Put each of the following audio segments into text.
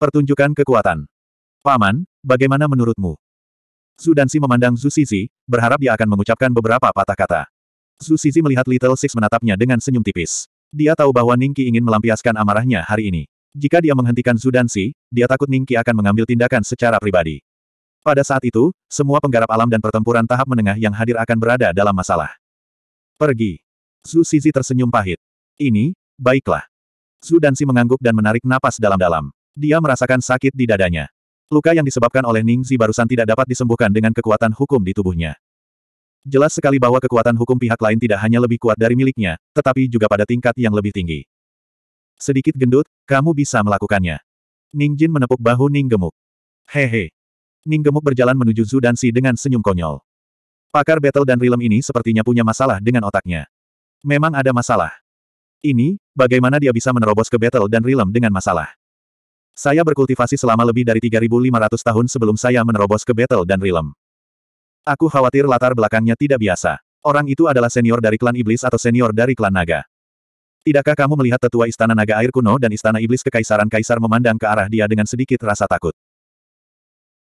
Pertunjukan kekuatan. Paman, bagaimana menurutmu? Zhu Dansi memandang Zhu Sisi, berharap dia akan mengucapkan beberapa patah kata. Zhu Sisi melihat Little Six menatapnya dengan senyum tipis. Dia tahu bahwa Ningki ingin melampiaskan amarahnya hari ini. Jika dia menghentikan Zhu Dansi, dia takut Ningki akan mengambil tindakan secara pribadi. Pada saat itu, semua penggarap alam dan pertempuran tahap menengah yang hadir akan berada dalam masalah. Pergi. Zhu Sisi tersenyum pahit. Ini, baiklah. Zhu Dansi mengangguk dan menarik napas dalam-dalam. Dia merasakan sakit di dadanya. Luka yang disebabkan oleh Ningzi barusan tidak dapat disembuhkan dengan kekuatan hukum di tubuhnya. Jelas sekali bahwa kekuatan hukum pihak lain tidak hanya lebih kuat dari miliknya, tetapi juga pada tingkat yang lebih tinggi. Sedikit gendut, kamu bisa melakukannya. Ning Jin menepuk bahu Ning Gemuk. Hehe. Ning Gemuk berjalan menuju Zhu Si dengan senyum konyol. Pakar battle dan rilem ini sepertinya punya masalah dengan otaknya. Memang ada masalah. Ini, bagaimana dia bisa menerobos ke battle dan rilem dengan masalah. Saya berkultivasi selama lebih dari 3.500 tahun sebelum saya menerobos ke Battle dan Realm. Aku khawatir latar belakangnya tidak biasa. Orang itu adalah senior dari klan iblis atau senior dari klan naga. Tidakkah kamu melihat tetua istana naga air kuno dan istana iblis kekaisaran kaisar memandang ke arah dia dengan sedikit rasa takut?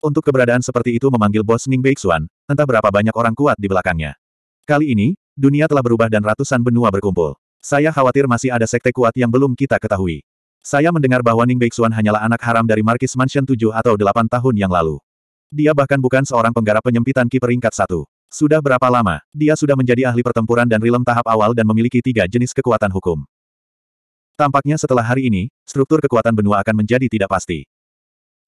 Untuk keberadaan seperti itu memanggil bos Ning Beixuan, entah berapa banyak orang kuat di belakangnya. Kali ini, dunia telah berubah dan ratusan benua berkumpul. Saya khawatir masih ada sekte kuat yang belum kita ketahui. Saya mendengar bahwa Ning Beixuan hanyalah anak haram dari Markis Mansion 7 atau 8 tahun yang lalu. Dia bahkan bukan seorang penggarap penyempitan ki peringkat satu. Sudah berapa lama, dia sudah menjadi ahli pertempuran dan rilem tahap awal dan memiliki tiga jenis kekuatan hukum. Tampaknya setelah hari ini, struktur kekuatan benua akan menjadi tidak pasti.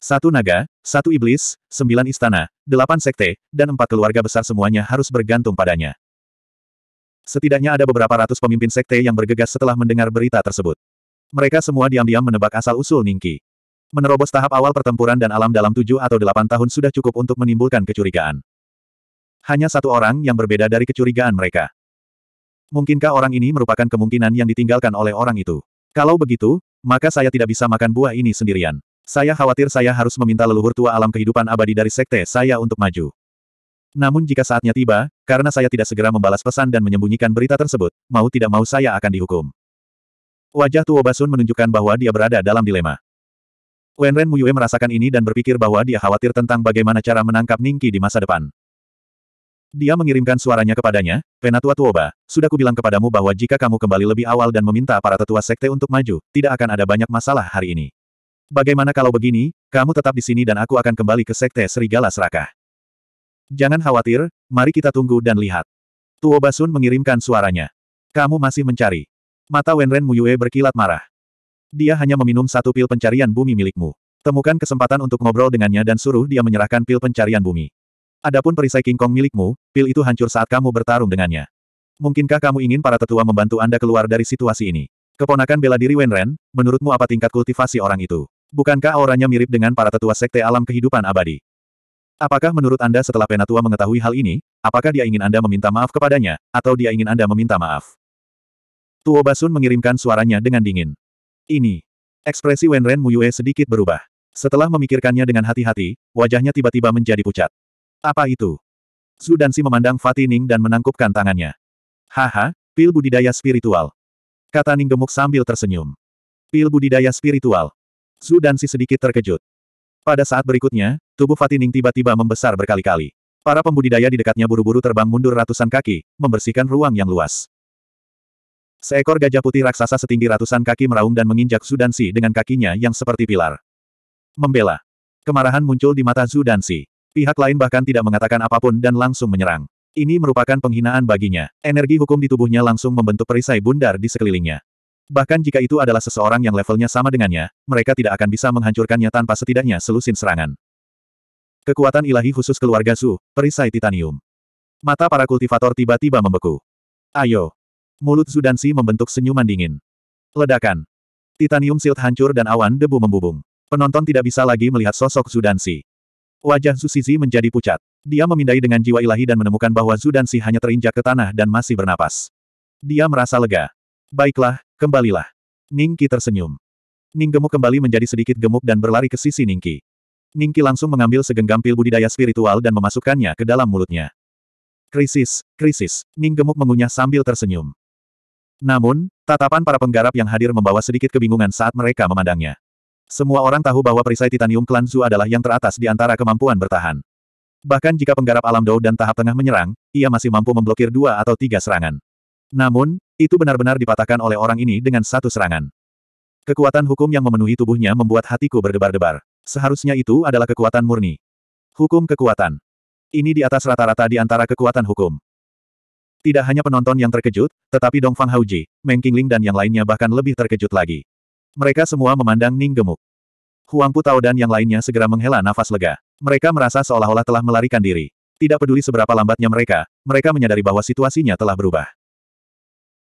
Satu naga, satu iblis, sembilan istana, delapan sekte, dan empat keluarga besar semuanya harus bergantung padanya. Setidaknya ada beberapa ratus pemimpin sekte yang bergegas setelah mendengar berita tersebut. Mereka semua diam-diam menebak asal-usul Ningki. Menerobos tahap awal pertempuran dan alam dalam tujuh atau delapan tahun sudah cukup untuk menimbulkan kecurigaan. Hanya satu orang yang berbeda dari kecurigaan mereka. Mungkinkah orang ini merupakan kemungkinan yang ditinggalkan oleh orang itu? Kalau begitu, maka saya tidak bisa makan buah ini sendirian. Saya khawatir saya harus meminta leluhur tua alam kehidupan abadi dari sekte saya untuk maju. Namun jika saatnya tiba, karena saya tidak segera membalas pesan dan menyembunyikan berita tersebut, mau tidak mau saya akan dihukum. Wajah Tuo Basun menunjukkan bahwa dia berada dalam dilema. Wenren Muyue merasakan ini dan berpikir bahwa dia khawatir tentang bagaimana cara menangkap Ningki di masa depan. Dia mengirimkan suaranya kepadanya, Penatua Tuoba, sudah kubilang kepadamu bahwa jika kamu kembali lebih awal dan meminta para tetua sekte untuk maju, tidak akan ada banyak masalah hari ini. Bagaimana kalau begini, kamu tetap di sini dan aku akan kembali ke sekte Serigala Serakah. Jangan khawatir, mari kita tunggu dan lihat. Tuoba Sun mengirimkan suaranya. Kamu masih mencari. Mata Wenren Muyue berkilat marah. Dia hanya meminum satu pil pencarian bumi milikmu. Temukan kesempatan untuk ngobrol dengannya dan suruh dia menyerahkan pil pencarian bumi. Adapun perisai King Kong milikmu, pil itu hancur saat kamu bertarung dengannya. Mungkinkah kamu ingin para tetua membantu Anda keluar dari situasi ini? Keponakan bela diri Wenren, menurutmu apa tingkat kultivasi orang itu? Bukankah auranya mirip dengan para tetua sekte alam kehidupan abadi? Apakah menurut Anda setelah Penatua mengetahui hal ini, apakah dia ingin Anda meminta maaf kepadanya, atau dia ingin Anda meminta maaf? Tuo Basun mengirimkan suaranya dengan dingin. Ini. Ekspresi Wenren Muyue sedikit berubah. Setelah memikirkannya dengan hati-hati, wajahnya tiba-tiba menjadi pucat. Apa itu? Zhu Dansi memandang Fatining Ning dan menangkupkan tangannya. Haha, pil budidaya spiritual. Kata Ning gemuk sambil tersenyum. Pil budidaya spiritual. Zhu Dansi sedikit terkejut. Pada saat berikutnya, tubuh Fatining tiba-tiba membesar berkali-kali. Para pembudidaya di dekatnya buru-buru terbang mundur ratusan kaki, membersihkan ruang yang luas. Seekor gajah putih raksasa setinggi ratusan kaki meraung dan menginjak Zudansi dengan kakinya yang seperti pilar. Membela. Kemarahan muncul di mata Zudansi. Pihak lain bahkan tidak mengatakan apapun dan langsung menyerang. Ini merupakan penghinaan baginya. Energi hukum di tubuhnya langsung membentuk perisai bundar di sekelilingnya. Bahkan jika itu adalah seseorang yang levelnya sama dengannya, mereka tidak akan bisa menghancurkannya tanpa setidaknya selusin serangan. Kekuatan ilahi khusus keluarga Su. perisai titanium. Mata para kultivator tiba-tiba membeku. Ayo, Mulut Zudansi membentuk senyuman dingin. Ledakan. Titanium shield hancur dan awan debu membubung. Penonton tidak bisa lagi melihat sosok Zudansi. Wajah Zusizi menjadi pucat. Dia memindai dengan jiwa ilahi dan menemukan bahwa Zudansi hanya terinjak ke tanah dan masih bernapas. Dia merasa lega. Baiklah, kembalilah. Ningki tersenyum. Ning Gemuk kembali menjadi sedikit gemuk dan berlari ke sisi Ningki. Ningki langsung mengambil segenggam pil budidaya spiritual dan memasukkannya ke dalam mulutnya. Krisis, krisis. Ning Gemuk mengunyah sambil tersenyum. Namun, tatapan para penggarap yang hadir membawa sedikit kebingungan saat mereka memandangnya. Semua orang tahu bahwa perisai titanium klan Zhu adalah yang teratas di antara kemampuan bertahan. Bahkan jika penggarap alam Dou dan tahap tengah menyerang, ia masih mampu memblokir dua atau tiga serangan. Namun, itu benar-benar dipatahkan oleh orang ini dengan satu serangan. Kekuatan hukum yang memenuhi tubuhnya membuat hatiku berdebar-debar. Seharusnya itu adalah kekuatan murni. Hukum kekuatan. Ini di atas rata-rata di antara kekuatan hukum. Tidak hanya penonton yang terkejut, tetapi Dong Fang Haoji, Meng Qingling dan yang lainnya bahkan lebih terkejut lagi. Mereka semua memandang Ning gemuk. Huang Pu Putao dan yang lainnya segera menghela nafas lega. Mereka merasa seolah-olah telah melarikan diri. Tidak peduli seberapa lambatnya mereka, mereka menyadari bahwa situasinya telah berubah.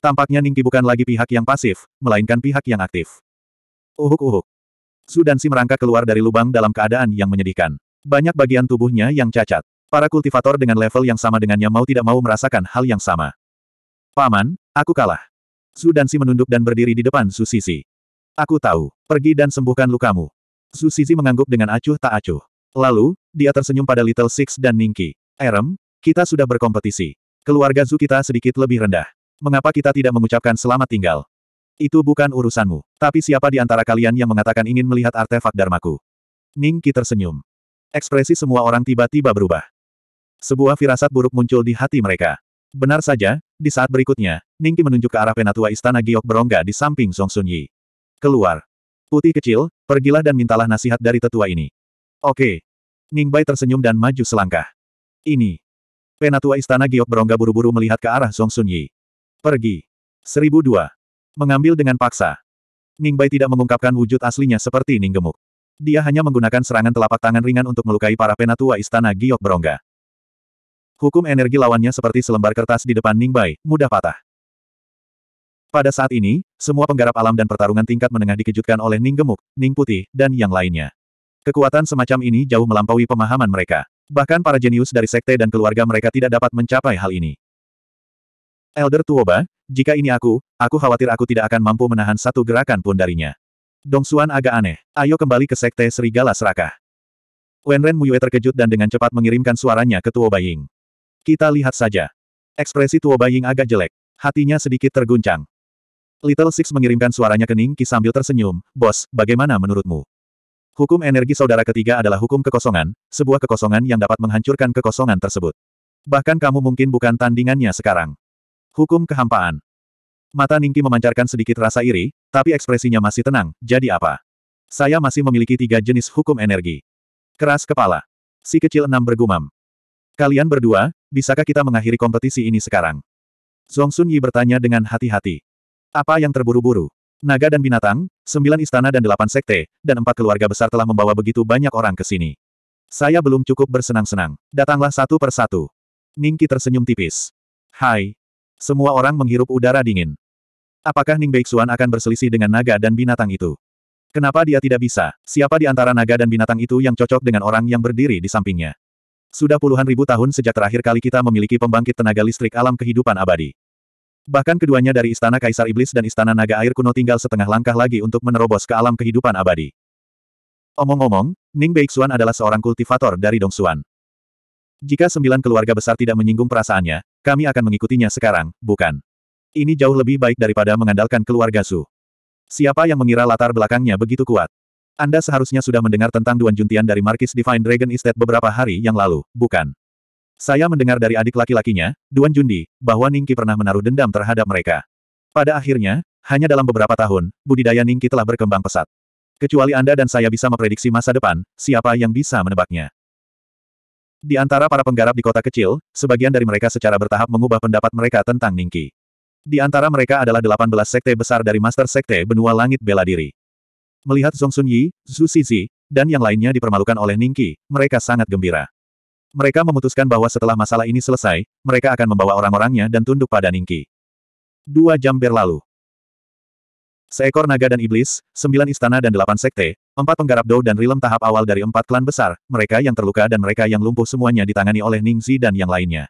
Tampaknya Ningki bukan lagi pihak yang pasif, melainkan pihak yang aktif. Uhuk-uhuk. Su dan Si merangkak keluar dari lubang dalam keadaan yang menyedihkan. Banyak bagian tubuhnya yang cacat. Para kultivator dengan level yang sama dengannya mau tidak mau merasakan hal yang sama. Paman, aku kalah. Su Dansi menunduk dan berdiri di depan Su Sisi. Aku tahu, pergi dan sembuhkan lukamu. Su Sisi mengangguk dengan acuh tak acuh. Lalu, dia tersenyum pada Little Six dan Ningki. Erem, kita sudah berkompetisi. Keluarga Zu kita sedikit lebih rendah. Mengapa kita tidak mengucapkan selamat tinggal? Itu bukan urusanmu. Tapi siapa di antara kalian yang mengatakan ingin melihat artefak darmaku? Ningki tersenyum. Ekspresi semua orang tiba-tiba berubah. Sebuah firasat buruk muncul di hati mereka. Benar saja, di saat berikutnya, Ningki menunjuk ke arah penatua istana Giok Berongga di samping Song Sun Keluar. Putih kecil, pergilah dan mintalah nasihat dari tetua ini. Oke. Ningbai tersenyum dan maju selangkah. Ini. Penatua istana Giok Berongga buru-buru melihat ke arah Song Sun Yi. Pergi. 1002. Mengambil dengan paksa. Ningbai tidak mengungkapkan wujud aslinya seperti Ning Gemuk. Dia hanya menggunakan serangan telapak tangan ringan untuk melukai para penatua istana Giok Berongga. Hukum energi lawannya seperti selembar kertas di depan Ning Bai, mudah patah. Pada saat ini, semua penggarap alam dan pertarungan tingkat menengah dikejutkan oleh Ning Gemuk, Ning Putih, dan yang lainnya. Kekuatan semacam ini jauh melampaui pemahaman mereka. Bahkan para jenius dari sekte dan keluarga mereka tidak dapat mencapai hal ini. Elder Tuoba, jika ini aku, aku khawatir aku tidak akan mampu menahan satu gerakan pun darinya. Dong Xuan agak aneh. Ayo kembali ke sekte Serigala Serakah. Wenren Muyue terkejut dan dengan cepat mengirimkan suaranya ke Tuoba Ying. Kita lihat saja. Ekspresi Tuo Baying agak jelek. Hatinya sedikit terguncang. Little Six mengirimkan suaranya ke Ning Ningki sambil tersenyum, Bos, bagaimana menurutmu? Hukum energi saudara ketiga adalah hukum kekosongan, sebuah kekosongan yang dapat menghancurkan kekosongan tersebut. Bahkan kamu mungkin bukan tandingannya sekarang. Hukum kehampaan. Mata Ningki memancarkan sedikit rasa iri, tapi ekspresinya masih tenang, jadi apa? Saya masih memiliki tiga jenis hukum energi. Keras kepala. Si kecil enam bergumam. Kalian berdua, bisakah kita mengakhiri kompetisi ini sekarang? Zhong Sun Yi bertanya dengan hati-hati. Apa yang terburu-buru? Naga dan binatang, sembilan istana dan delapan sekte, dan empat keluarga besar telah membawa begitu banyak orang ke sini. Saya belum cukup bersenang-senang. Datanglah satu per satu. Ningki tersenyum tipis. Hai. Semua orang menghirup udara dingin. Apakah Ning Beixuan akan berselisih dengan naga dan binatang itu? Kenapa dia tidak bisa? Siapa di antara naga dan binatang itu yang cocok dengan orang yang berdiri di sampingnya? Sudah puluhan ribu tahun sejak terakhir kali kita memiliki pembangkit tenaga listrik alam kehidupan abadi. Bahkan keduanya dari Istana Kaisar Iblis dan Istana Naga Air kuno tinggal setengah langkah lagi untuk menerobos ke alam kehidupan abadi. Omong-omong, Ning Beixuan adalah seorang kultivator dari Dongsuan. Jika sembilan keluarga besar tidak menyinggung perasaannya, kami akan mengikutinya sekarang, bukan? Ini jauh lebih baik daripada mengandalkan keluarga Su. Siapa yang mengira latar belakangnya begitu kuat? Anda seharusnya sudah mendengar tentang Duan Juntian dari Markis Divine Dragon Estate beberapa hari yang lalu, bukan? Saya mendengar dari adik laki-lakinya, Duan Jundi, bahwa Ningki pernah menaruh dendam terhadap mereka. Pada akhirnya, hanya dalam beberapa tahun, budidaya Ningki telah berkembang pesat. Kecuali Anda dan saya bisa memprediksi masa depan, siapa yang bisa menebaknya? Di antara para penggarap di kota kecil, sebagian dari mereka secara bertahap mengubah pendapat mereka tentang Ningki. Di antara mereka adalah 18 sekte besar dari Master Sekte Benua Langit Bela Diri. Melihat Zhong Sun Yi, Zhu Xizi, dan yang lainnya dipermalukan oleh Ning Qi, mereka sangat gembira. Mereka memutuskan bahwa setelah masalah ini selesai, mereka akan membawa orang-orangnya dan tunduk pada Ning Qi. Dua jam berlalu. Seekor naga dan iblis, sembilan istana dan delapan sekte, empat penggarap dou dan rilem tahap awal dari empat klan besar, mereka yang terluka dan mereka yang lumpuh semuanya ditangani oleh Ning Zi dan yang lainnya.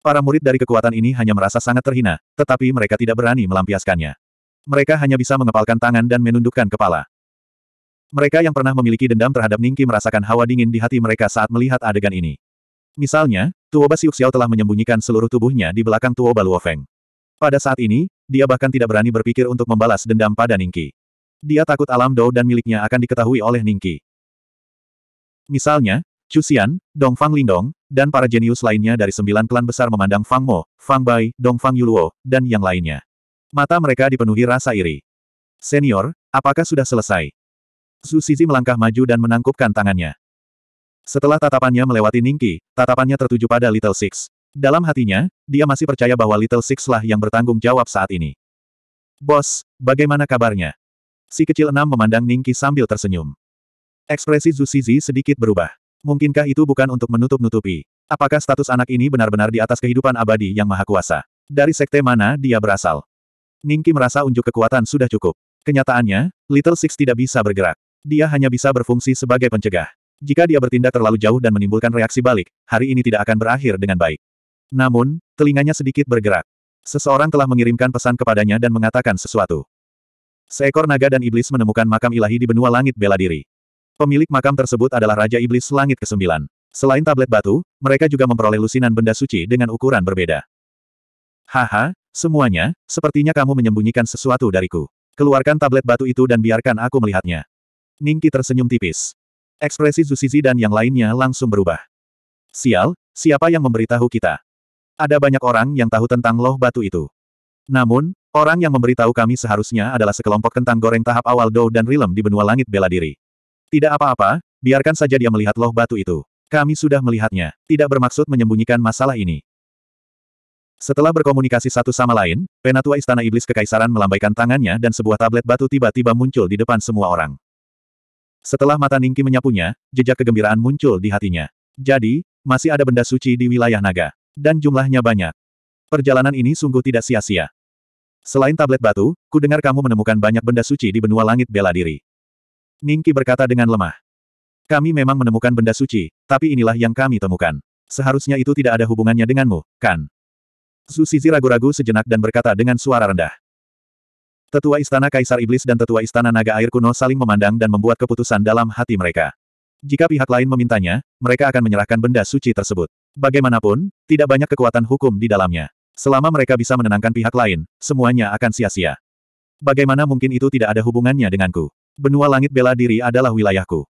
Para murid dari kekuatan ini hanya merasa sangat terhina, tetapi mereka tidak berani melampiaskannya. Mereka hanya bisa mengepalkan tangan dan menundukkan kepala. Mereka yang pernah memiliki dendam terhadap Ningki merasakan hawa dingin di hati mereka saat melihat adegan ini. Misalnya, Tuoba Siuxiao telah menyembunyikan seluruh tubuhnya di belakang Tuoba Luofeng. Pada saat ini, dia bahkan tidak berani berpikir untuk membalas dendam pada Ningki. Dia takut alam Dou dan miliknya akan diketahui oleh Ningki. Misalnya, Chu Xian, Dong Fang Lindong, dan para jenius lainnya dari sembilan klan besar memandang Fang Mo, Fang Bai, Dong Fang Yuluo, dan yang lainnya. Mata mereka dipenuhi rasa iri. Senior, apakah sudah selesai? Su Sisi melangkah maju dan menangkupkan tangannya. Setelah tatapannya melewati Ningki, tatapannya tertuju pada Little Six. Dalam hatinya, dia masih percaya bahwa Little Six lah yang bertanggung jawab saat ini. Bos, bagaimana kabarnya? Si kecil enam memandang Ningki sambil tersenyum. Ekspresi Zhu Sisi sedikit berubah. Mungkinkah itu bukan untuk menutup-nutupi? Apakah status anak ini benar-benar di atas kehidupan abadi yang maha kuasa? Dari sekte mana dia berasal? Ningki merasa unjuk kekuatan sudah cukup. Kenyataannya, Little Six tidak bisa bergerak. Dia hanya bisa berfungsi sebagai pencegah. Jika dia bertindak terlalu jauh dan menimbulkan reaksi balik, hari ini tidak akan berakhir dengan baik. Namun, telinganya sedikit bergerak. Seseorang telah mengirimkan pesan kepadanya dan mengatakan sesuatu. Seekor naga dan iblis menemukan makam ilahi di benua langit bela diri. Pemilik makam tersebut adalah Raja Iblis Langit ke-9. Selain tablet batu, mereka juga memperoleh lusinan benda suci dengan ukuran berbeda. Haha, Semuanya, sepertinya kamu menyembunyikan sesuatu dariku. Keluarkan tablet batu itu dan biarkan aku melihatnya. Ningki tersenyum tipis. Ekspresi Zusizi dan yang lainnya langsung berubah. Sial, siapa yang memberitahu kita? Ada banyak orang yang tahu tentang loh batu itu. Namun, orang yang memberitahu kami seharusnya adalah sekelompok kentang goreng tahap awal Dou dan Rilem di benua langit bela diri. Tidak apa-apa, biarkan saja dia melihat loh batu itu. Kami sudah melihatnya, tidak bermaksud menyembunyikan masalah ini. Setelah berkomunikasi satu sama lain, penatua Istana Iblis Kekaisaran melambaikan tangannya dan sebuah tablet batu tiba-tiba muncul di depan semua orang. Setelah mata Ningki menyapunya, jejak kegembiraan muncul di hatinya. Jadi, masih ada benda suci di wilayah naga. Dan jumlahnya banyak. Perjalanan ini sungguh tidak sia-sia. Selain tablet batu, ku dengar kamu menemukan banyak benda suci di benua langit bela diri. Ningki berkata dengan lemah. Kami memang menemukan benda suci, tapi inilah yang kami temukan. Seharusnya itu tidak ada hubungannya denganmu, kan? Su Sizi ragu-ragu sejenak dan berkata dengan suara rendah. Tetua Istana Kaisar Iblis dan Tetua Istana Naga Air Kuno saling memandang dan membuat keputusan dalam hati mereka. Jika pihak lain memintanya, mereka akan menyerahkan benda suci tersebut. Bagaimanapun, tidak banyak kekuatan hukum di dalamnya. Selama mereka bisa menenangkan pihak lain, semuanya akan sia-sia. Bagaimana mungkin itu tidak ada hubungannya denganku? Benua langit bela diri adalah wilayahku.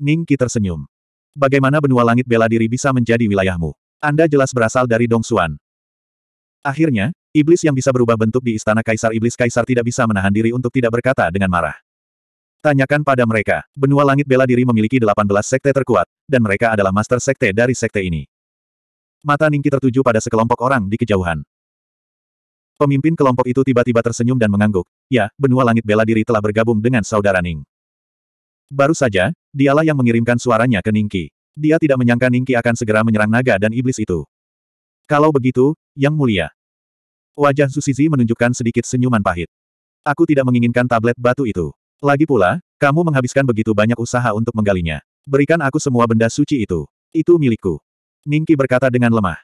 Ning Qi tersenyum. Bagaimana benua langit bela diri bisa menjadi wilayahmu? Anda jelas berasal dari Dongsuan. Akhirnya, iblis yang bisa berubah bentuk di istana kaisar iblis kaisar tidak bisa menahan diri untuk tidak berkata dengan marah. Tanyakan pada mereka, benua langit bela diri memiliki 18 sekte terkuat, dan mereka adalah master sekte dari sekte ini. Mata Ningki tertuju pada sekelompok orang di kejauhan. Pemimpin kelompok itu tiba-tiba tersenyum dan mengangguk. Ya, benua langit bela diri telah bergabung dengan saudara Ning. Baru saja, dialah yang mengirimkan suaranya ke Ningki. Dia tidak menyangka Ningki akan segera menyerang naga dan iblis itu. Kalau begitu, Yang Mulia. Wajah Zusizi menunjukkan sedikit senyuman pahit. Aku tidak menginginkan tablet batu itu. Lagi pula, kamu menghabiskan begitu banyak usaha untuk menggalinya. Berikan aku semua benda suci itu. Itu milikku. Ningki berkata dengan lemah.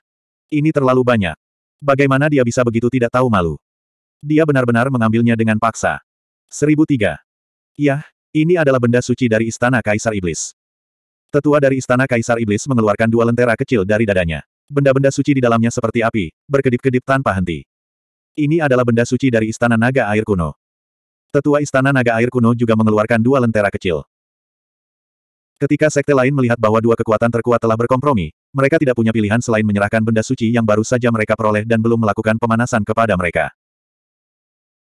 Ini terlalu banyak. Bagaimana dia bisa begitu tidak tahu malu? Dia benar-benar mengambilnya dengan paksa. 1003. Yah, ini adalah benda suci dari Istana Kaisar Iblis. Tetua dari Istana Kaisar Iblis mengeluarkan dua lentera kecil dari dadanya. Benda-benda suci di dalamnya seperti api, berkedip-kedip tanpa henti. Ini adalah benda suci dari Istana Naga Air Kuno. Tetua Istana Naga Air Kuno juga mengeluarkan dua lentera kecil. Ketika sekte lain melihat bahwa dua kekuatan terkuat telah berkompromi, mereka tidak punya pilihan selain menyerahkan benda suci yang baru saja mereka peroleh dan belum melakukan pemanasan kepada mereka.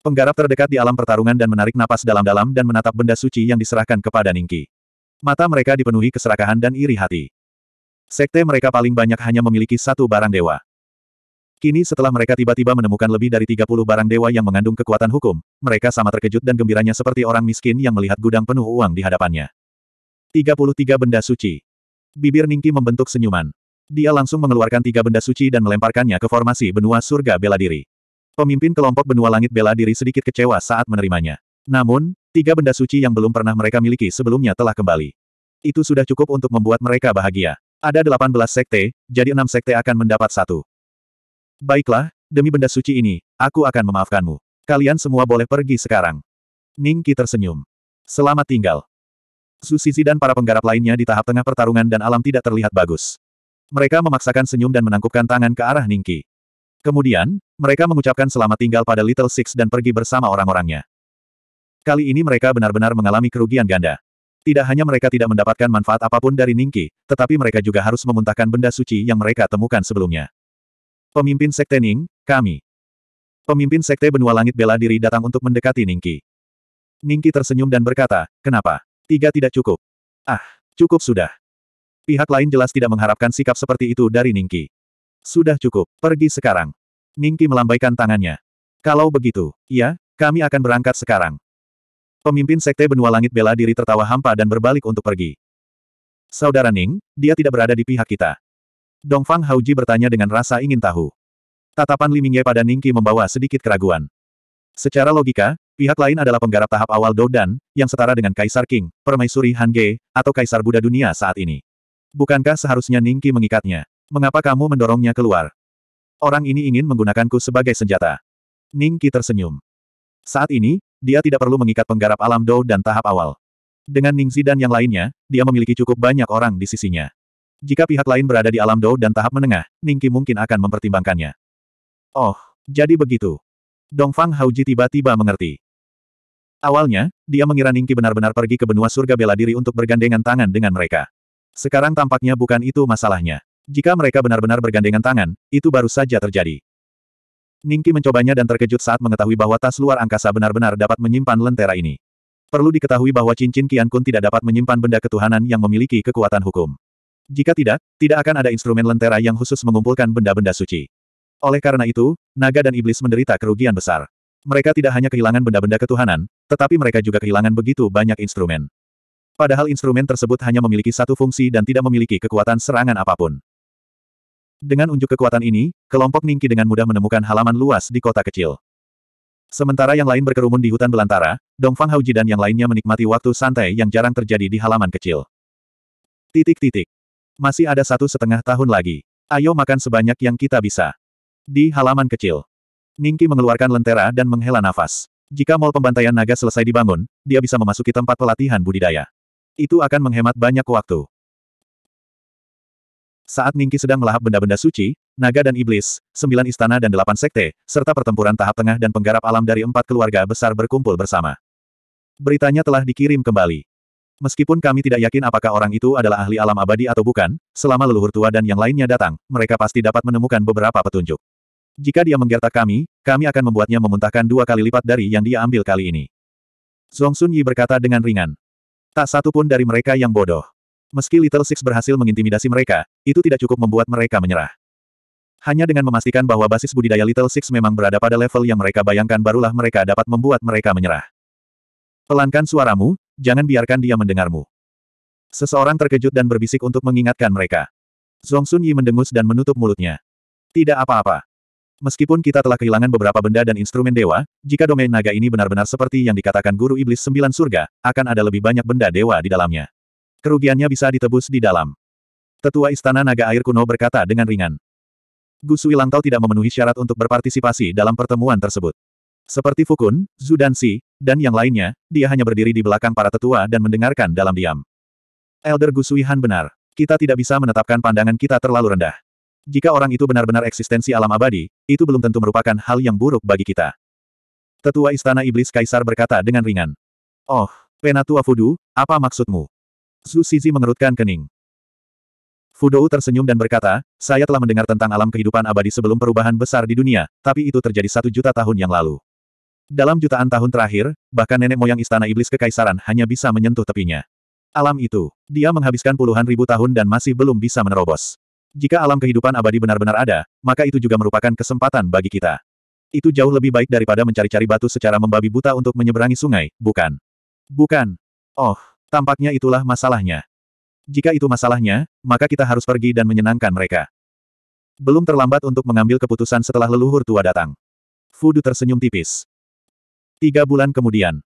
Penggarap terdekat di alam pertarungan dan menarik napas dalam-dalam dan menatap benda suci yang diserahkan kepada Ningki. Mata mereka dipenuhi keserakahan dan iri hati. Sekte mereka paling banyak hanya memiliki satu barang dewa. Kini setelah mereka tiba-tiba menemukan lebih dari 30 barang dewa yang mengandung kekuatan hukum, mereka sama terkejut dan gembiranya seperti orang miskin yang melihat gudang penuh uang di hadapannya. 33 benda suci. Bibir Ningki membentuk senyuman. Dia langsung mengeluarkan tiga benda suci dan melemparkannya ke formasi benua surga bela diri. Pemimpin kelompok benua langit bela diri sedikit kecewa saat menerimanya. Namun, tiga benda suci yang belum pernah mereka miliki sebelumnya telah kembali. Itu sudah cukup untuk membuat mereka bahagia. Ada 18 sekte, jadi enam sekte akan mendapat satu. Baiklah, demi benda suci ini, aku akan memaafkanmu. Kalian semua boleh pergi sekarang. Ningki tersenyum. Selamat tinggal. Su Sisi dan para penggarap lainnya di tahap tengah pertarungan dan alam tidak terlihat bagus. Mereka memaksakan senyum dan menangkupkan tangan ke arah Ningki. Kemudian, mereka mengucapkan selamat tinggal pada Little Six dan pergi bersama orang-orangnya. Kali ini mereka benar-benar mengalami kerugian ganda. Tidak hanya mereka tidak mendapatkan manfaat apapun dari Ningki, tetapi mereka juga harus memuntahkan benda suci yang mereka temukan sebelumnya. Pemimpin Sekte Ning, kami. Pemimpin Sekte Benua Langit bela diri datang untuk mendekati Ningki. Ningki tersenyum dan berkata, kenapa? Tiga tidak cukup. Ah, cukup sudah. Pihak lain jelas tidak mengharapkan sikap seperti itu dari Ningki. Sudah cukup, pergi sekarang. Ningki melambaikan tangannya. Kalau begitu, ya, kami akan berangkat sekarang. Pemimpin Sekte Benua Langit bela diri tertawa hampa dan berbalik untuk pergi. Saudara Ning, dia tidak berada di pihak kita. Dongfang Hauji bertanya dengan rasa ingin tahu. Tatapan Limingye pada Ningki membawa sedikit keraguan. Secara logika, pihak lain adalah penggarap tahap awal Doudan, yang setara dengan Kaisar King, Permaisuri Han Ge, atau Kaisar Buddha dunia saat ini. Bukankah seharusnya Ningki mengikatnya? Mengapa kamu mendorongnya keluar? Orang ini ingin menggunakanku sebagai senjata. Ningki tersenyum. Saat ini, dia tidak perlu mengikat penggarap alam Dou dan tahap awal. Dengan Ningzi dan yang lainnya, dia memiliki cukup banyak orang di sisinya. Jika pihak lain berada di alam Dou dan tahap menengah, Ningki mungkin akan mempertimbangkannya. Oh, jadi begitu. Dongfang Hauji tiba-tiba mengerti. Awalnya, dia mengira Ningki benar-benar pergi ke benua surga bela diri untuk bergandengan tangan dengan mereka. Sekarang tampaknya bukan itu masalahnya. Jika mereka benar-benar bergandengan tangan, itu baru saja terjadi. Ningki mencobanya dan terkejut saat mengetahui bahwa tas luar angkasa benar-benar dapat menyimpan lentera ini. Perlu diketahui bahwa cincin Qian Kun tidak dapat menyimpan benda ketuhanan yang memiliki kekuatan hukum. Jika tidak, tidak akan ada instrumen lentera yang khusus mengumpulkan benda-benda suci. Oleh karena itu, naga dan iblis menderita kerugian besar. Mereka tidak hanya kehilangan benda-benda ketuhanan, tetapi mereka juga kehilangan begitu banyak instrumen. Padahal instrumen tersebut hanya memiliki satu fungsi dan tidak memiliki kekuatan serangan apapun. Dengan unjuk kekuatan ini, kelompok Ningki dengan mudah menemukan halaman luas di kota kecil. Sementara yang lain berkerumun di hutan belantara, Dongfang Hauji dan yang lainnya menikmati waktu santai yang jarang terjadi di halaman kecil. Titik-titik. Masih ada satu setengah tahun lagi. Ayo makan sebanyak yang kita bisa. Di halaman kecil. Ningki mengeluarkan lentera dan menghela nafas. Jika mal pembantaian naga selesai dibangun, dia bisa memasuki tempat pelatihan budidaya. Itu akan menghemat banyak waktu. Saat Ningki sedang melahap benda-benda suci, naga dan iblis, sembilan istana dan delapan sekte, serta pertempuran tahap tengah dan penggarap alam dari empat keluarga besar berkumpul bersama. Beritanya telah dikirim kembali. Meskipun kami tidak yakin apakah orang itu adalah ahli alam abadi atau bukan, selama leluhur tua dan yang lainnya datang, mereka pasti dapat menemukan beberapa petunjuk. Jika dia menggertak kami, kami akan membuatnya memuntahkan dua kali lipat dari yang dia ambil kali ini. Zhong Sun Yi berkata dengan ringan. Tak satu pun dari mereka yang bodoh. Meski Little Six berhasil mengintimidasi mereka, itu tidak cukup membuat mereka menyerah. Hanya dengan memastikan bahwa basis budidaya Little Six memang berada pada level yang mereka bayangkan barulah mereka dapat membuat mereka menyerah. Pelankan suaramu, jangan biarkan dia mendengarmu. Seseorang terkejut dan berbisik untuk mengingatkan mereka. Zhong Sun Yi mendengus dan menutup mulutnya. Tidak apa-apa. Meskipun kita telah kehilangan beberapa benda dan instrumen dewa, jika domain naga ini benar-benar seperti yang dikatakan Guru Iblis Sembilan Surga, akan ada lebih banyak benda dewa di dalamnya. Kerugiannya bisa ditebus di dalam. Tetua Istana Naga Air Kuno berkata dengan ringan. Gu Langtao tidak memenuhi syarat untuk berpartisipasi dalam pertemuan tersebut. Seperti Fukun, Zhu dan yang lainnya, dia hanya berdiri di belakang para tetua dan mendengarkan dalam diam. Elder Gu Han benar. Kita tidak bisa menetapkan pandangan kita terlalu rendah. Jika orang itu benar-benar eksistensi alam abadi, itu belum tentu merupakan hal yang buruk bagi kita. Tetua Istana Iblis Kaisar berkata dengan ringan. Oh, Penatua Fudu, apa maksudmu? Su Sizi mengerutkan kening. Fudou tersenyum dan berkata, saya telah mendengar tentang alam kehidupan abadi sebelum perubahan besar di dunia, tapi itu terjadi satu juta tahun yang lalu. Dalam jutaan tahun terakhir, bahkan nenek moyang istana iblis kekaisaran hanya bisa menyentuh tepinya. Alam itu, dia menghabiskan puluhan ribu tahun dan masih belum bisa menerobos. Jika alam kehidupan abadi benar-benar ada, maka itu juga merupakan kesempatan bagi kita. Itu jauh lebih baik daripada mencari-cari batu secara membabi buta untuk menyeberangi sungai, bukan? Bukan. Oh. Tampaknya itulah masalahnya. Jika itu masalahnya, maka kita harus pergi dan menyenangkan mereka. Belum terlambat untuk mengambil keputusan setelah leluhur tua datang. Fudu tersenyum tipis. Tiga bulan kemudian.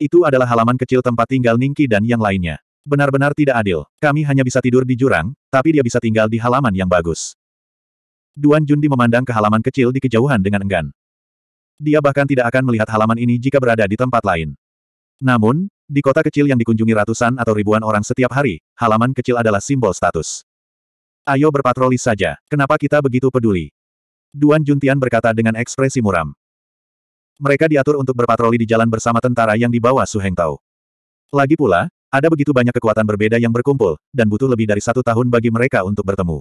Itu adalah halaman kecil tempat tinggal Ningki dan yang lainnya. Benar-benar tidak adil. Kami hanya bisa tidur di jurang, tapi dia bisa tinggal di halaman yang bagus. Duan Jundi memandang ke halaman kecil di kejauhan dengan enggan. Dia bahkan tidak akan melihat halaman ini jika berada di tempat lain. Namun, di kota kecil yang dikunjungi ratusan atau ribuan orang setiap hari, halaman kecil adalah simbol status. Ayo berpatroli saja, kenapa kita begitu peduli? Duan Juntian berkata dengan ekspresi muram. Mereka diatur untuk berpatroli di jalan bersama tentara yang dibawa Su Heng Lagi pula, ada begitu banyak kekuatan berbeda yang berkumpul, dan butuh lebih dari satu tahun bagi mereka untuk bertemu.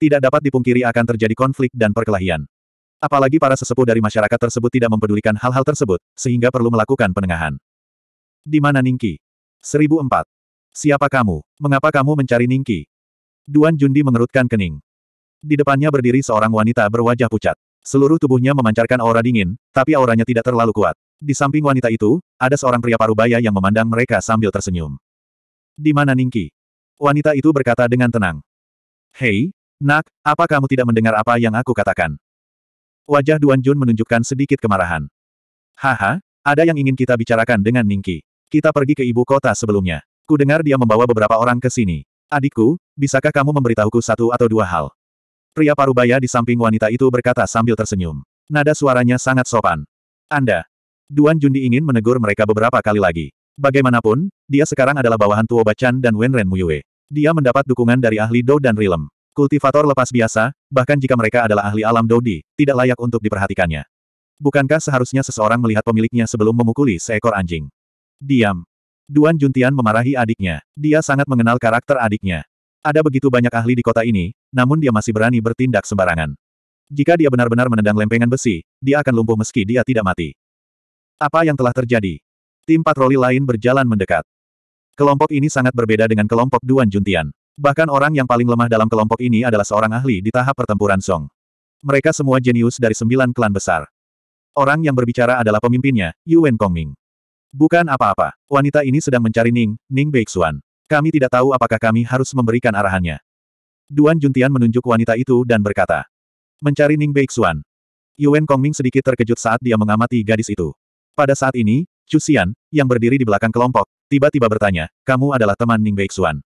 Tidak dapat dipungkiri akan terjadi konflik dan perkelahian. Apalagi para sesepuh dari masyarakat tersebut tidak mempedulikan hal-hal tersebut, sehingga perlu melakukan penengahan. Di mana Ningki? 1004. Siapa kamu? Mengapa kamu mencari Ningki? Duan Jundi mengerutkan kening. Di depannya berdiri seorang wanita berwajah pucat. Seluruh tubuhnya memancarkan aura dingin, tapi auranya tidak terlalu kuat. Di samping wanita itu, ada seorang pria parubaya yang memandang mereka sambil tersenyum. Di mana Ningki? Wanita itu berkata dengan tenang. Hei, nak, apa kamu tidak mendengar apa yang aku katakan? Wajah Duan Jun menunjukkan sedikit kemarahan. Haha, ada yang ingin kita bicarakan dengan Ningki. Kita pergi ke ibu kota sebelumnya. Ku dengar dia membawa beberapa orang ke sini. Adikku, bisakah kamu memberitahuku satu atau dua hal? Pria parubaya di samping wanita itu berkata sambil tersenyum. Nada suaranya sangat sopan. Anda. Duan Jundi ingin menegur mereka beberapa kali lagi. Bagaimanapun, dia sekarang adalah bawahan Tuo Bacan dan Wenren Muyue. Dia mendapat dukungan dari ahli Dou dan Rilem. Kultivator lepas biasa, bahkan jika mereka adalah ahli alam Dodi, tidak layak untuk diperhatikannya. Bukankah seharusnya seseorang melihat pemiliknya sebelum memukuli seekor anjing? Diam. Duan Juntian memarahi adiknya. Dia sangat mengenal karakter adiknya. Ada begitu banyak ahli di kota ini, namun dia masih berani bertindak sembarangan. Jika dia benar-benar menendang lempengan besi, dia akan lumpuh meski dia tidak mati. Apa yang telah terjadi? Tim patroli lain berjalan mendekat. Kelompok ini sangat berbeda dengan kelompok Duan Juntian. Bahkan orang yang paling lemah dalam kelompok ini adalah seorang ahli di tahap pertempuran Song. Mereka semua jenius dari sembilan klan besar. Orang yang berbicara adalah pemimpinnya, Yuan Kongming. Bukan apa-apa. Wanita ini sedang mencari Ning, Ning Beixuan. Kami tidak tahu apakah kami harus memberikan arahannya. Duan Juntian menunjuk wanita itu dan berkata. Mencari Ning Beixuan. Yuan Kongming sedikit terkejut saat dia mengamati gadis itu. Pada saat ini, Chu Xian, yang berdiri di belakang kelompok, tiba-tiba bertanya, kamu adalah teman Ning Beixuan.